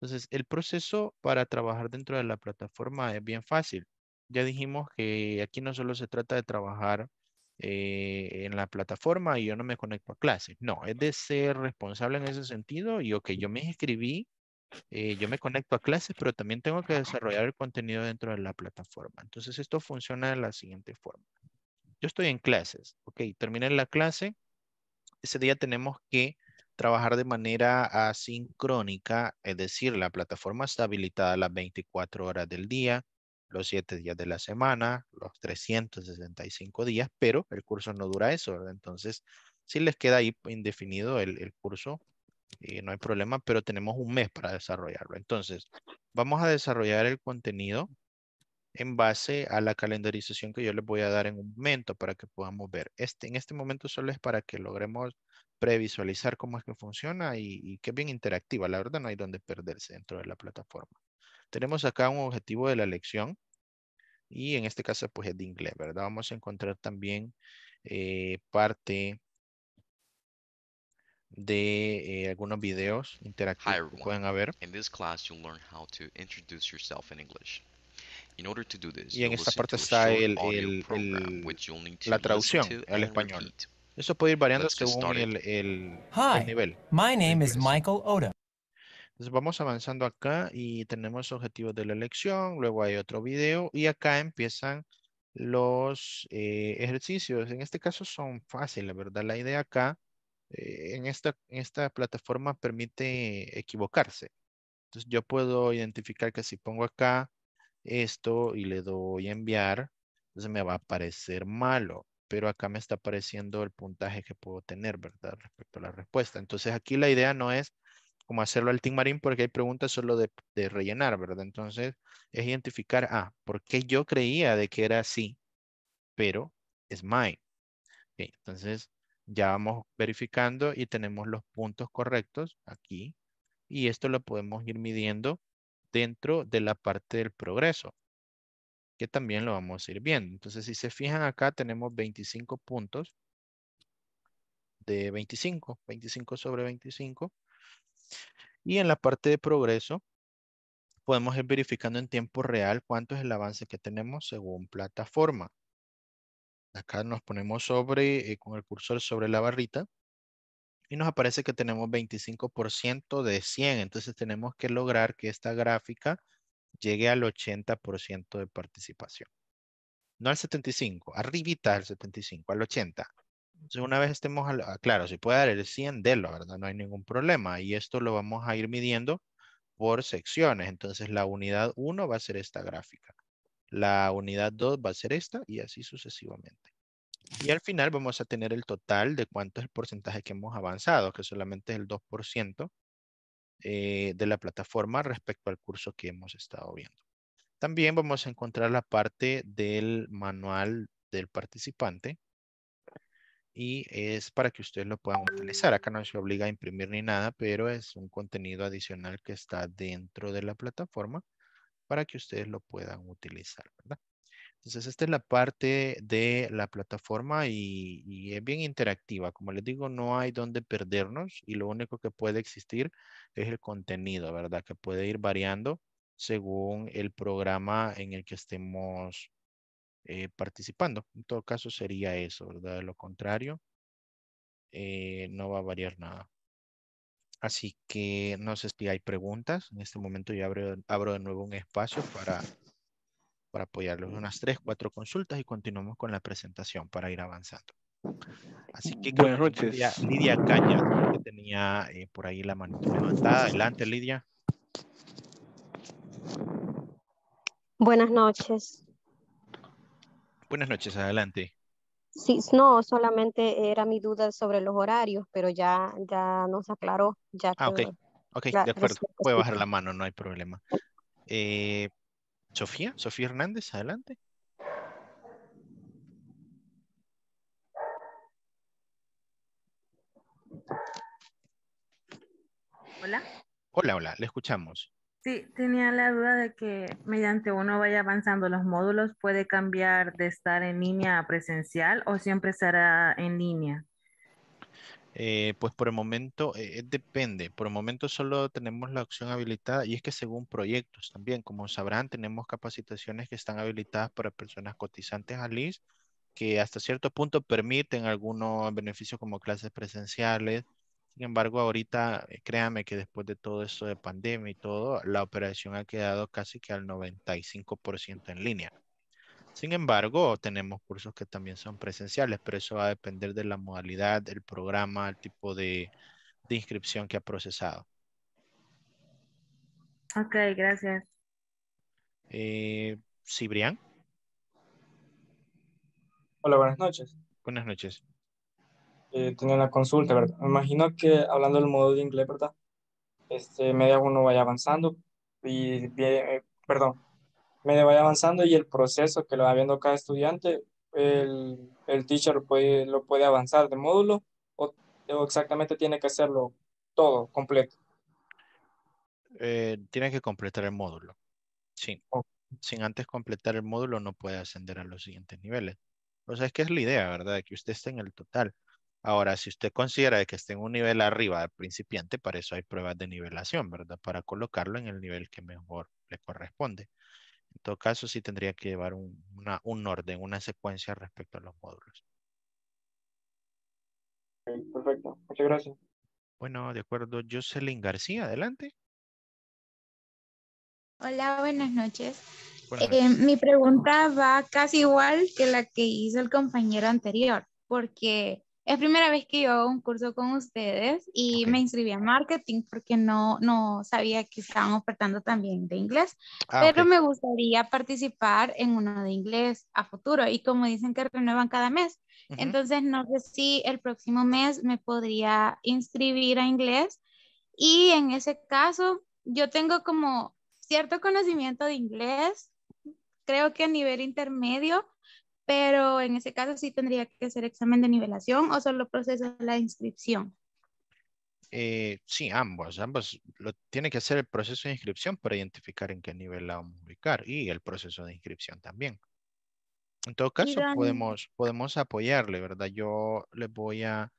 Entonces, el proceso para trabajar dentro de la plataforma es bien fácil. Ya dijimos que aquí no solo se trata de trabajar eh, en la plataforma y yo no me conecto a clases. No, es de ser responsable en ese sentido y ok, yo me inscribí, eh, yo me conecto a clases, pero también tengo que desarrollar el contenido dentro de la plataforma. Entonces esto funciona de la siguiente forma. Yo estoy en clases, ok, terminé la clase, ese día tenemos que trabajar de manera asincrónica, es decir, la plataforma está habilitada las 24 horas del día, los siete días de la semana, los 365 días, pero el curso no dura eso, ¿verdad? Entonces, si les queda ahí indefinido el, curso, eh, no hay problema, pero tenemos un mes para desarrollarlo. Entonces, vamos a desarrollar el contenido en base a la calendarización que yo les voy a dar en un momento para que podamos ver. Este, en este momento solo es para que logremos previsualizar cómo es que funciona y, y que bien interactiva. La verdad no hay donde perderse dentro de la plataforma. Tenemos acá un objetivo de la lección y en este caso pues es de inglés, ¿verdad? Vamos a encontrar también eh, parte de eh, algunos videos interactivos que pueden haber. In y en esta parte está la traducción al español. Eso puede ir variando según el, nivel. my name is Michael Oda. Entonces vamos avanzando acá y tenemos objetivos de la elección, luego hay otro video y acá empiezan los eh, ejercicios. En este caso son fáciles, ¿verdad? La idea acá eh, en, esta, en esta plataforma permite equivocarse. Entonces yo puedo identificar que si pongo acá esto y le doy enviar, entonces me va a parecer malo, pero acá me está apareciendo el puntaje que puedo tener, ¿verdad? Respecto a la respuesta. Entonces aquí la idea no es como hacerlo al Team Marine porque hay preguntas solo de, rellenar, ¿verdad? Entonces es identificar, ah, ¿por qué yo creía de que era así? Pero es mine. entonces ya vamos verificando y tenemos los puntos correctos aquí y esto lo podemos ir midiendo dentro de la parte del progreso que también lo vamos a ir viendo. Entonces, si se fijan acá, tenemos 25 puntos de 25, 25 sobre 25 y en la parte de progreso, podemos ir verificando en tiempo real cuánto es el avance que tenemos según plataforma. Acá nos ponemos sobre, eh, con el cursor sobre la barrita y nos aparece que tenemos 25% de 100. Entonces tenemos que lograr que esta gráfica llegue al 80% de participación. No al 75, arribita al 75, al 80. Entonces una vez estemos, ah, claro, se puede dar el 100 de la ¿verdad? No hay ningún problema. Y esto lo vamos a ir midiendo por secciones. Entonces la unidad 1 va a ser esta gráfica. La unidad 2 va a ser esta y así sucesivamente. Y al final vamos a tener el total de cuánto es el porcentaje que hemos avanzado, que solamente es el 2% eh, de la plataforma respecto al curso que hemos estado viendo. También vamos a encontrar la parte del manual del participante, y es para que ustedes lo puedan utilizar. Acá no se obliga a imprimir ni nada, pero es un contenido adicional que está dentro de la plataforma para que ustedes lo puedan utilizar, ¿verdad? Entonces, esta es la parte de la plataforma y, es bien interactiva. Como les digo, no hay donde perdernos y lo único que puede existir es el contenido, ¿verdad? Que puede ir variando según el programa en el que estemos eh, participando. En todo caso sería eso, ¿verdad? De lo contrario, eh, no va a variar nada. Así que no sé si hay preguntas. En este momento yo abro, abro de nuevo un espacio para, para apoyarlos. Unas tres, cuatro consultas y continuamos con la presentación para ir avanzando. Así que buenas noches. Lidia, Caña, que tenía eh, por ahí la mano levantada. Adelante, Lidia. Buenas noches. Buenas noches, adelante. Sí, no, solamente era mi duda sobre los horarios, pero ya, ya nos aclaró. Ya ah, ok, de acuerdo. Puede bajar la mano, no hay problema. Eh, Sofía, Sofía Hernández, adelante. Hola. Hola, hola, le escuchamos. Sí, tenía la duda de que mediante uno vaya avanzando los módulos, ¿puede cambiar de estar en línea a presencial o siempre estará en línea? Eh, pues por el momento eh, eh, depende, por el momento solo tenemos la opción habilitada y es que según proyectos también, como sabrán, tenemos capacitaciones que están habilitadas para personas cotizantes a LIS que hasta cierto punto permiten algunos beneficios como clases presenciales, sin embargo, ahorita, eh, créame que después de todo eso de pandemia y todo, la operación ha quedado casi que al 95% en línea. Sin embargo, tenemos cursos que también son presenciales, pero eso va a depender de la modalidad, el programa, el tipo de, inscripción que ha procesado. Ok, gracias. Eh, Cibrián. Hola, buenas noches. Buenas noches. Eh, tenía una consulta, ¿verdad? Me imagino que hablando del modo de inglés, ¿verdad? Este, media uno vaya avanzando y, eh, perdón, media vaya avanzando y el proceso que lo va viendo cada estudiante, el, teacher lo puede, lo puede avanzar de módulo o, exactamente tiene que hacerlo todo, completo. Eh, tiene que completar el módulo. Sí. Sin antes completar el módulo no puede ascender a los siguientes niveles. O sea, es que es la idea, ¿verdad? Que usted esté en el total. Ahora, si usted considera que esté en un nivel arriba del principiante, para eso hay pruebas de nivelación, ¿verdad? Para colocarlo en el nivel que mejor le corresponde. En todo caso, sí tendría que llevar un, orden, una secuencia respecto a los módulos. Perfecto, muchas gracias. Bueno, de acuerdo. Jocelyn García, adelante. Hola, buenas eh, noches. mi pregunta va casi igual que la que hizo el compañero anterior, porque es primera vez que yo hago un curso con ustedes y me inscribí a marketing porque no, no sabía que estaban ofertando también de inglés, ah, pero me gustaría participar en uno de inglés a futuro y como dicen que renuevan cada mes, entonces no sé si el próximo mes me podría inscribir a inglés y en ese caso yo tengo como cierto conocimiento de inglés, creo que a nivel intermedio, pero en ese caso sí tendría que ser examen de nivelación o solo proceso de la inscripción. Eh, sí, ambos, ambos. Lo, tiene que hacer el proceso de inscripción para identificar en qué nivel la vamos a ubicar y el proceso de inscripción también. En todo caso, podemos, podemos apoyarle, ¿verdad? Yo les voy a,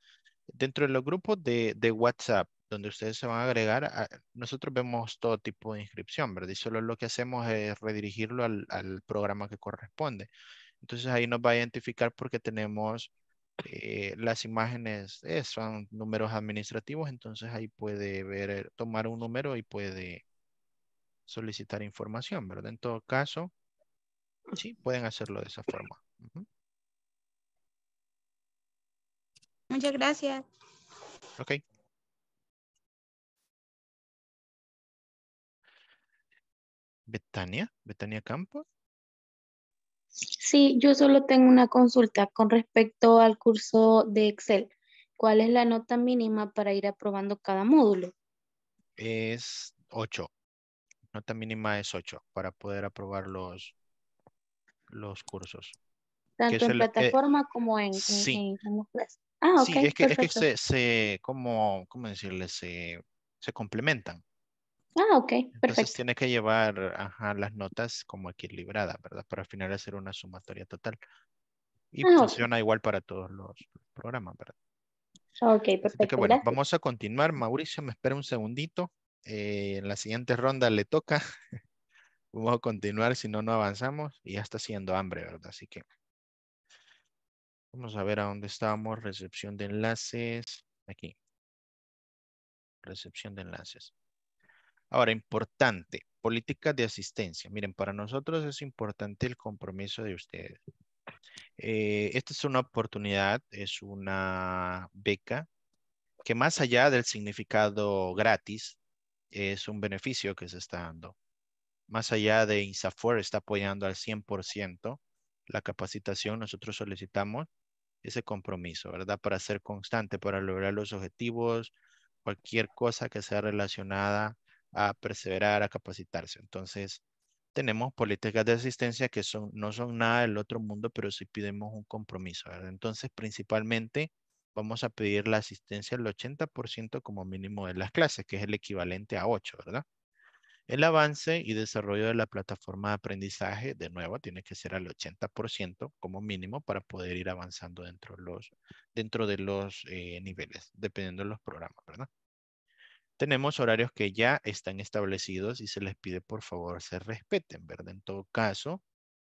dentro de los grupos de, de WhatsApp, donde ustedes se van a agregar, nosotros vemos todo tipo de inscripción, ¿verdad? Y solo lo que hacemos es redirigirlo al, al programa que corresponde. Entonces ahí nos va a identificar porque tenemos eh, las imágenes, eh, son números administrativos, entonces ahí puede ver, eh, tomar un número y puede solicitar información, ¿verdad? En todo caso, sí, pueden hacerlo de esa forma. Muchas gracias. Ok. Betania, Betania Campos. Sí, yo solo tengo una consulta con respecto al curso de Excel. ¿Cuál es la nota mínima para ir aprobando cada módulo? Es 8. Nota mínima es 8 para poder aprobar los, cursos. Tanto en eh, plataforma como en, sí. ah, ok. es que, se, como, ¿cómo se complementan. Ah, ok, perfecto. Entonces tiene que llevar las notas como equilibrada ¿verdad? Para al final hacer una sumatoria total. Y ah, funciona igual para todos los programas, ¿verdad? Ok, perfecto. Que, bueno, vamos a continuar. Mauricio, me espera un segundito. Eh, en la siguiente ronda le toca. vamos a continuar, si no, no avanzamos. Y ya está haciendo hambre, ¿verdad? Así que vamos a ver a dónde estábamos. Recepción de enlaces. Aquí. Recepción de enlaces. Ahora, importante, políticas de asistencia. Miren, para nosotros es importante el compromiso de ustedes. Eh, esta es una oportunidad, es una beca que más allá del significado gratis, es un beneficio que se está dando. Más allá de INSAFOR está apoyando al 100% la capacitación, nosotros solicitamos ese compromiso, ¿verdad? Para ser constante, para lograr los objetivos, cualquier cosa que sea relacionada a perseverar, a capacitarse. Entonces, tenemos políticas de asistencia que son, no son nada del otro mundo, pero sí pedimos un compromiso. ¿verdad? Entonces, principalmente vamos a pedir la asistencia al 80% como mínimo de las clases, que es el equivalente a 8, ¿verdad? El avance y desarrollo de la plataforma de aprendizaje, de nuevo, tiene que ser al 80% como mínimo para poder ir avanzando dentro, los, dentro de los eh, niveles, dependiendo de los programas, ¿verdad? tenemos horarios que ya están establecidos y se les pide por favor se respeten, ¿verdad? En todo caso,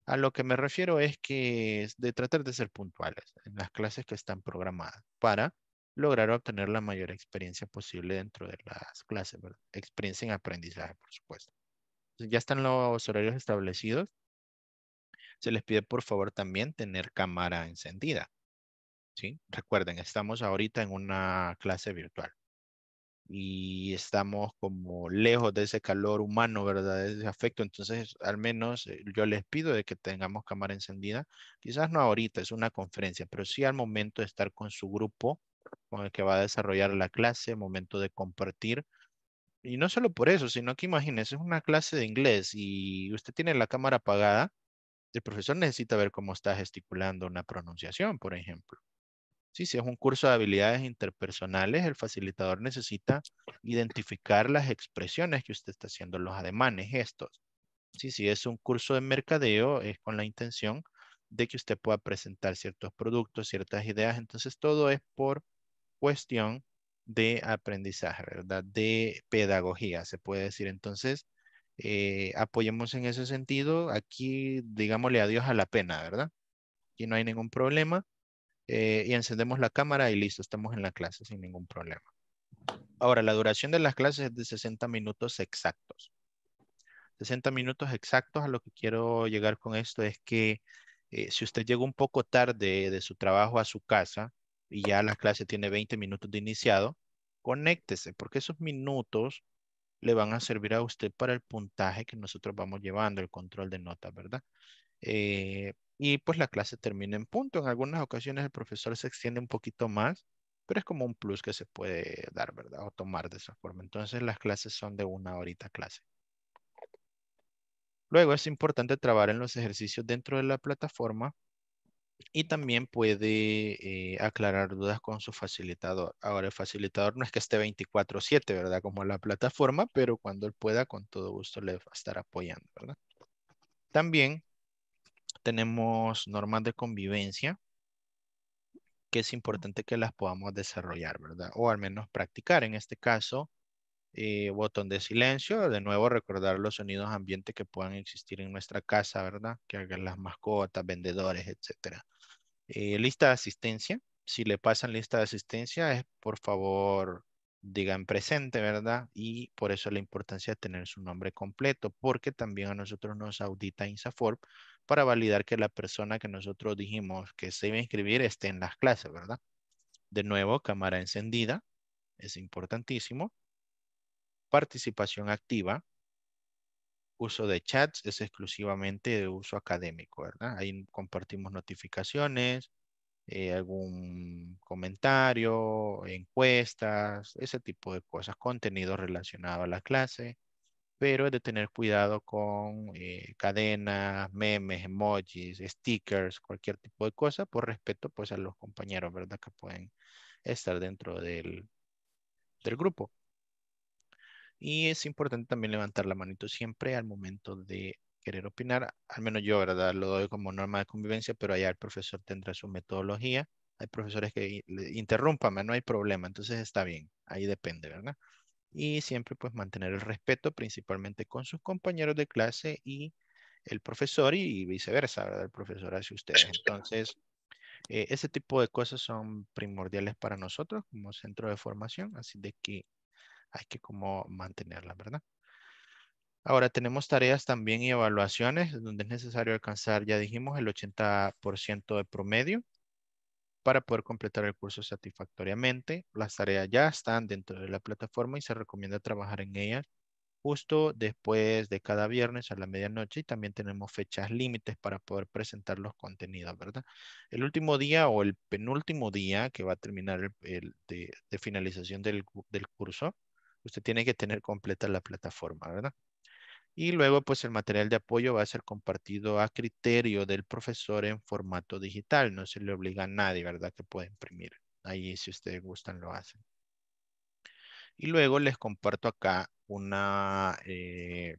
a lo que me refiero es que es de tratar de ser puntuales en las clases que están programadas para lograr obtener la mayor experiencia posible dentro de las clases, ¿verdad? Experiencia en aprendizaje, por supuesto. ya están los horarios establecidos. Se les pide por favor también tener cámara encendida. ¿Sí? Recuerden, estamos ahorita en una clase virtual y estamos como lejos de ese calor humano, ¿verdad? De ese afecto. Entonces, al menos eh, yo les pido de que tengamos cámara encendida. Quizás no ahorita, es una conferencia, pero sí al momento de estar con su grupo con el que va a desarrollar la clase, momento de compartir. Y no solo por eso, sino que imagínense, es una clase de inglés y usted tiene la cámara apagada, el profesor necesita ver cómo está gesticulando una pronunciación, por ejemplo. Sí, si es un curso de habilidades interpersonales, el facilitador necesita identificar las expresiones que usted está haciendo, los ademanes, gestos. Sí, si es un curso de mercadeo, es con la intención de que usted pueda presentar ciertos productos, ciertas ideas. Entonces, todo es por cuestión de aprendizaje, ¿verdad? De pedagogía, se puede decir. Entonces, eh, apoyemos en ese sentido. Aquí, digámosle adiós a la pena, ¿verdad? Aquí no hay ningún problema eh, y encendemos la cámara y listo, estamos en la clase sin ningún problema. Ahora, la duración de las clases es de 60 minutos exactos. 60 minutos exactos a lo que quiero llegar con esto es que eh, si usted llega un poco tarde de su trabajo a su casa y ya la clase tiene 20 minutos de iniciado, conéctese porque esos minutos le van a servir a usted para el puntaje que nosotros vamos llevando, el control de notas, ¿verdad? Eh, y pues la clase termina en punto. En algunas ocasiones el profesor se extiende un poquito más, pero es como un plus que se puede dar, ¿verdad? O tomar de esa forma. Entonces las clases son de una horita clase. Luego es importante trabajar en los ejercicios dentro de la plataforma y también puede eh, aclarar dudas con su facilitador. Ahora, el facilitador no es que esté 24/7, ¿verdad? Como la plataforma, pero cuando él pueda, con todo gusto le va a estar apoyando, ¿verdad? También tenemos normas de convivencia que es importante que las podamos desarrollar, ¿verdad? O al menos practicar. En este caso, eh, botón de silencio, de nuevo recordar los sonidos ambiente que puedan existir en nuestra casa, ¿verdad? Que hagan las mascotas, vendedores, etcétera. Eh, lista de asistencia, si le pasan lista de asistencia, es por favor digan presente, ¿verdad? Y por eso la importancia de tener su nombre completo, porque también a nosotros nos audita INSAFORP para validar que la persona que nosotros dijimos que se iba a inscribir esté en las clases, ¿verdad? De nuevo, cámara encendida, es importantísimo. Participación activa. Uso de chats es exclusivamente de uso académico, ¿verdad? Ahí compartimos notificaciones, eh, algún comentario, encuestas, ese tipo de cosas, contenido relacionado a la clase pero es de tener cuidado con eh, cadenas, memes, emojis, stickers, cualquier tipo de cosa, por respeto pues a los compañeros, ¿verdad? Que pueden estar dentro del, del grupo. Y es importante también levantar la manito siempre al momento de querer opinar, al menos yo, ¿verdad? Lo doy como norma de convivencia, pero allá el profesor tendrá su metodología. Hay profesores que interrumpan, no hay problema, entonces está bien, ahí depende, ¿verdad? y siempre pues mantener el respeto principalmente con sus compañeros de clase y el profesor y viceversa, ¿verdad? El profesor hacia ustedes. Entonces, eh, ese tipo de cosas son primordiales para nosotros como centro de formación, así de que hay que como mantenerlas, ¿verdad? Ahora tenemos tareas también y evaluaciones donde es necesario alcanzar, ya dijimos, el 80% de promedio para poder completar el curso satisfactoriamente. Las tareas ya están dentro de la plataforma y se recomienda trabajar en ellas justo después de cada viernes a la medianoche y también tenemos fechas límites para poder presentar los contenidos, ¿verdad? El último día o el penúltimo día que va a terminar el, de, finalización del curso, usted tiene que tener completa la plataforma, ¿verdad? Y luego, pues el material de apoyo va a ser compartido a criterio del profesor en formato digital. No se le obliga a nadie, ¿verdad? Que pueda imprimir. Ahí, si ustedes gustan, lo hacen. Y luego les comparto acá una eh,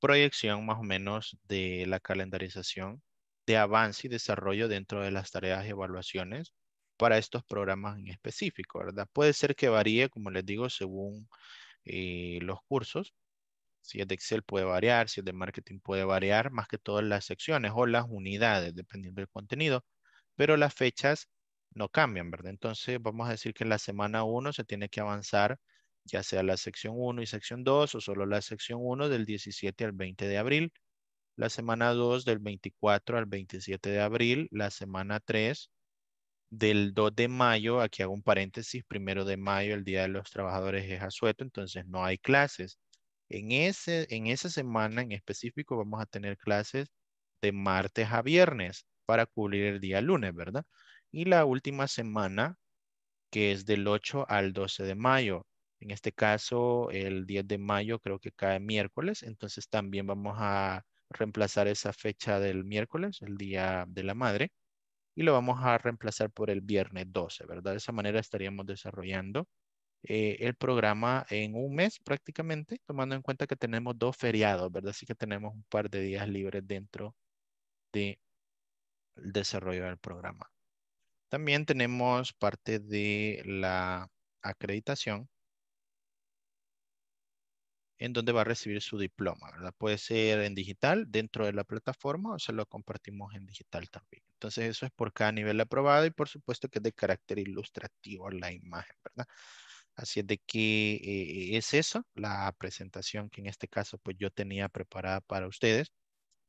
proyección más o menos de la calendarización de avance y desarrollo dentro de las tareas y evaluaciones para estos programas en específico, ¿verdad? Puede ser que varíe, como les digo, según eh, los cursos, si es de Excel puede variar, si es de marketing puede variar, más que todas las secciones o las unidades, dependiendo del contenido, pero las fechas no cambian, ¿verdad? Entonces vamos a decir que en la semana 1 se tiene que avanzar ya sea la sección 1 y sección 2 o solo la sección 1 del 17 al 20 de abril, la semana 2 del 24 al 27 de abril, la semana 3 del 2 de mayo, aquí hago un paréntesis, primero de mayo, el Día de los Trabajadores es asueto, entonces no hay clases. En, ese, en esa semana en específico vamos a tener clases de martes a viernes para cubrir el día lunes, ¿verdad? Y la última semana, que es del 8 al 12 de mayo. En este caso, el 10 de mayo creo que cae miércoles, entonces también vamos a reemplazar esa fecha del miércoles, el Día de la Madre, y lo vamos a reemplazar por el viernes 12, ¿verdad? De esa manera estaríamos desarrollando eh, el programa en un mes prácticamente, tomando en cuenta que tenemos dos feriados, ¿verdad? Así que tenemos un par de días libres dentro del desarrollo del programa. También tenemos parte de la acreditación en donde va a recibir su diploma, ¿verdad? Puede ser en digital dentro de la plataforma o se lo compartimos en digital también. Entonces eso es por cada nivel aprobado y por supuesto que es de carácter ilustrativo la imagen, ¿verdad? Así es de que eh, es eso, la presentación que en este caso pues yo tenía preparada para ustedes.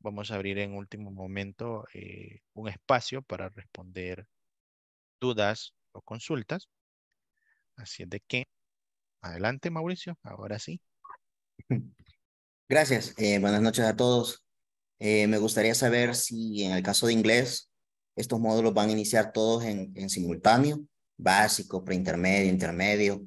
Vamos a abrir en último momento eh, un espacio para responder dudas o consultas. Así es de que, adelante Mauricio, ahora sí. Gracias, eh, buenas noches a todos. me gustaría saber si en el caso de inglés, estos módulos van a iniciar todos en simultáneo básico, preintermedio, intermedio,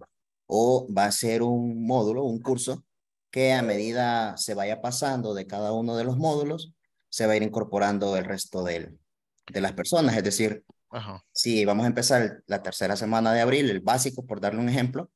o va a ser un módulo, un curso, que a medida se vaya pasando de cada uno de los módulos, se va a ir incorporando el resto de las personas. Es decir, si vamos a empezar la tercera semana de abril, el básico, por darle un ejemplo,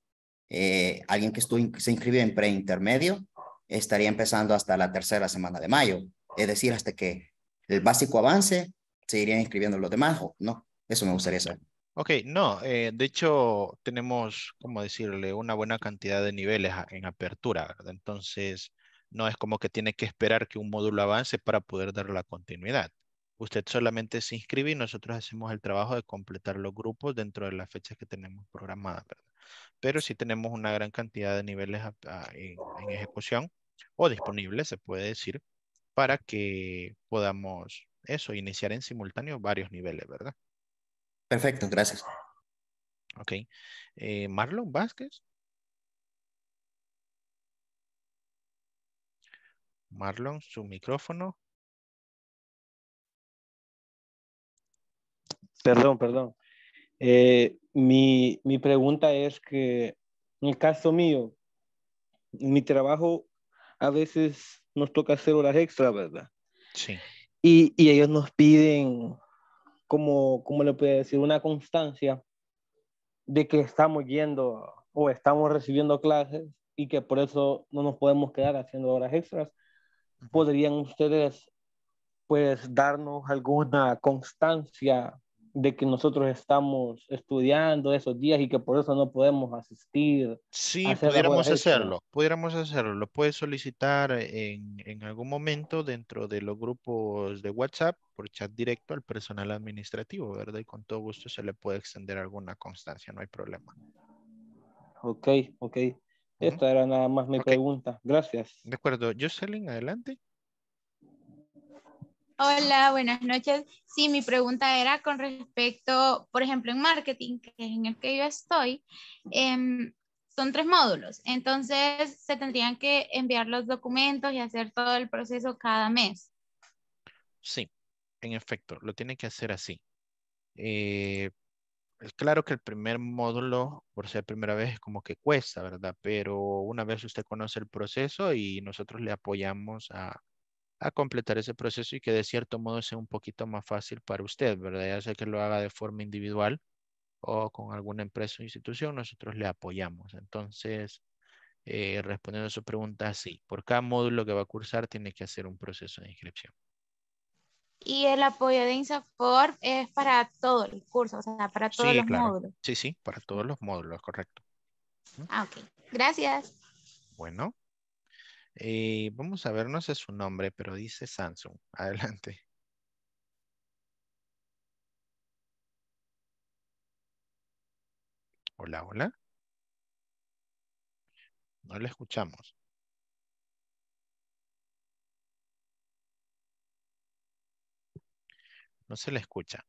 eh, alguien que estuvo, se inscribió en preintermedio estaría empezando hasta la tercera semana de mayo. Es decir, hasta que el básico avance, seguirían irían inscribiendo los demás. ¿o? No, eso me gustaría saber. Ok, no, eh, de hecho tenemos, como decirle, una buena cantidad de niveles en apertura, ¿verdad? Entonces, no es como que tiene que esperar que un módulo avance para poder dar la continuidad. Usted solamente se inscribe y nosotros hacemos el trabajo de completar los grupos dentro de las fechas que tenemos programadas, ¿verdad? Pero sí tenemos una gran cantidad de niveles en ejecución o disponibles, se puede decir, para que podamos, eso, iniciar en simultáneo varios niveles, ¿verdad? Perfecto, gracias. Ok. Eh, Marlon Vázquez. Marlon, su micrófono. Perdón, perdón. Eh, mi, mi, pregunta es que, en el caso mío, mi trabajo a veces nos toca hacer horas extra, ¿verdad? Sí. y ellos nos piden como, le puede decir, una constancia de que estamos yendo o estamos recibiendo clases y que por eso no nos podemos quedar haciendo horas extras. ¿Podrían ustedes pues darnos alguna constancia de que nosotros estamos estudiando esos días y que por eso no podemos asistir. Sí, pudiéramos hacerlo, pudiéramos hacerlo. Lo puedes solicitar en, algún momento dentro de los grupos de WhatsApp por chat directo al personal administrativo, ¿verdad? Y con todo gusto se le puede extender alguna constancia, no hay problema. Ok, ok. Esta era nada más mi pregunta. Gracias. De acuerdo. Jocelyn, adelante. Hola, buenas noches. Sí, mi pregunta era con respecto, por ejemplo, en marketing, que es en el que yo estoy, em, son tres módulos. Entonces, se tendrían que enviar los documentos y hacer todo el proceso cada mes. Sí, en efecto, lo tiene que hacer así. Eh, claro que el primer módulo, por ser primera vez, es como que cuesta, ¿verdad? Pero una vez usted conoce el proceso y nosotros le apoyamos a, a completar ese proceso y que de cierto modo sea un poquito más fácil para usted, ¿verdad? Ya sea que lo haga de forma individual o con alguna empresa o institución, nosotros le apoyamos. Entonces, eh, respondiendo a su pregunta, sí, por cada módulo que va a cursar tiene que hacer un proceso de inscripción. Y el apoyo de Insaforp es para todo el curso, o sea, para todos los módulos. Sí, sí, para todos los módulos, correcto. Ah, ok. Gracias. Bueno. Eh, vamos a ver, no sé su nombre, pero dice Samsung. Adelante. Hola, hola. No le escuchamos. No se le escucha.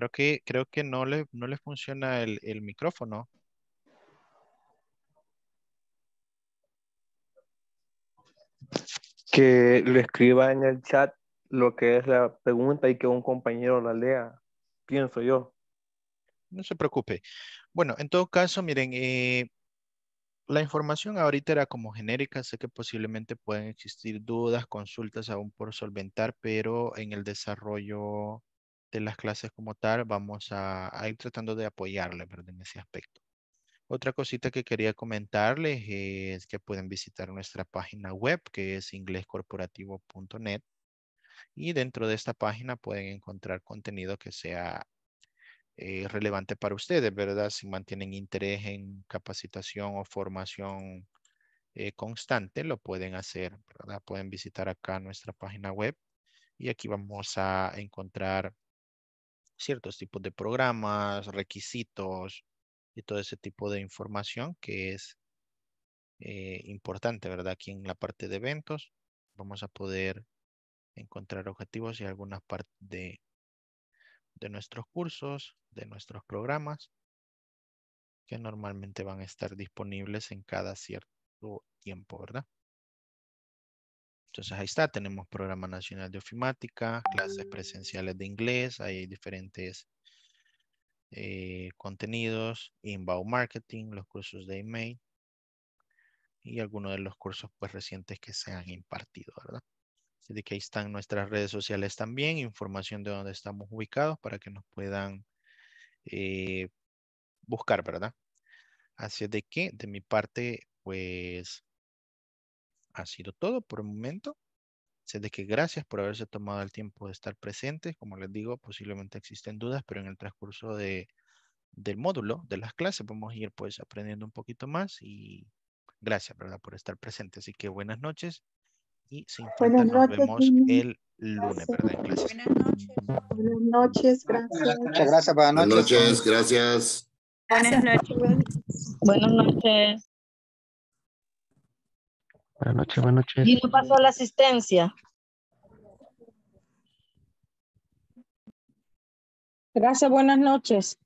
Creo que, creo que no le, no le funciona el, micrófono. Que lo escriba en el chat lo que es la pregunta y que un compañero la lea, pienso yo. No se preocupe. Bueno, en todo caso, miren, eh, la información ahorita era como genérica, sé que posiblemente pueden existir dudas, consultas aún por solventar, pero en el desarrollo de las clases como tal, vamos a, ir tratando de apoyarle en ese aspecto. Otra cosita que quería comentarles es que pueden visitar nuestra página web que es inglescorporativo.net y dentro de esta página pueden encontrar contenido que sea eh, relevante para ustedes, ¿verdad? Si mantienen interés en capacitación o formación eh, constante, lo pueden hacer, ¿verdad? Pueden visitar acá nuestra página web y aquí vamos a encontrar ciertos tipos de programas, requisitos y todo ese tipo de información que es eh, importante, ¿verdad? Aquí en la parte de eventos vamos a poder encontrar objetivos y algunas partes de, de nuestros cursos, de nuestros programas que normalmente van a estar disponibles en cada cierto tiempo, ¿verdad? Entonces ahí está, tenemos Programa Nacional de Ofimática, clases presenciales de inglés, hay diferentes eh, contenidos, inbound marketing, los cursos de email y algunos de los cursos pues recientes que se han impartido, ¿verdad? Así que ahí están nuestras redes sociales también, información de dónde estamos ubicados para que nos puedan eh, buscar, ¿verdad? Así de que de mi parte, pues ha sido todo por el momento. Sé de que gracias por haberse tomado el tiempo de estar presentes. Como les digo, posiblemente existen dudas, pero en el transcurso de, del módulo, de las clases, vamos a ir pues aprendiendo un poquito más y gracias, ¿verdad? Por estar presente. Así que buenas noches y sin nos noches, vemos el lunes, Buenas noches. Buenas noches, gracias. Muchas gracias, buenas noches. Buenas noches, gracias. Buenas noches. Buenas noches. Buenas noches, buenas noches. ¿Y no pasó la asistencia? Gracias, buenas noches.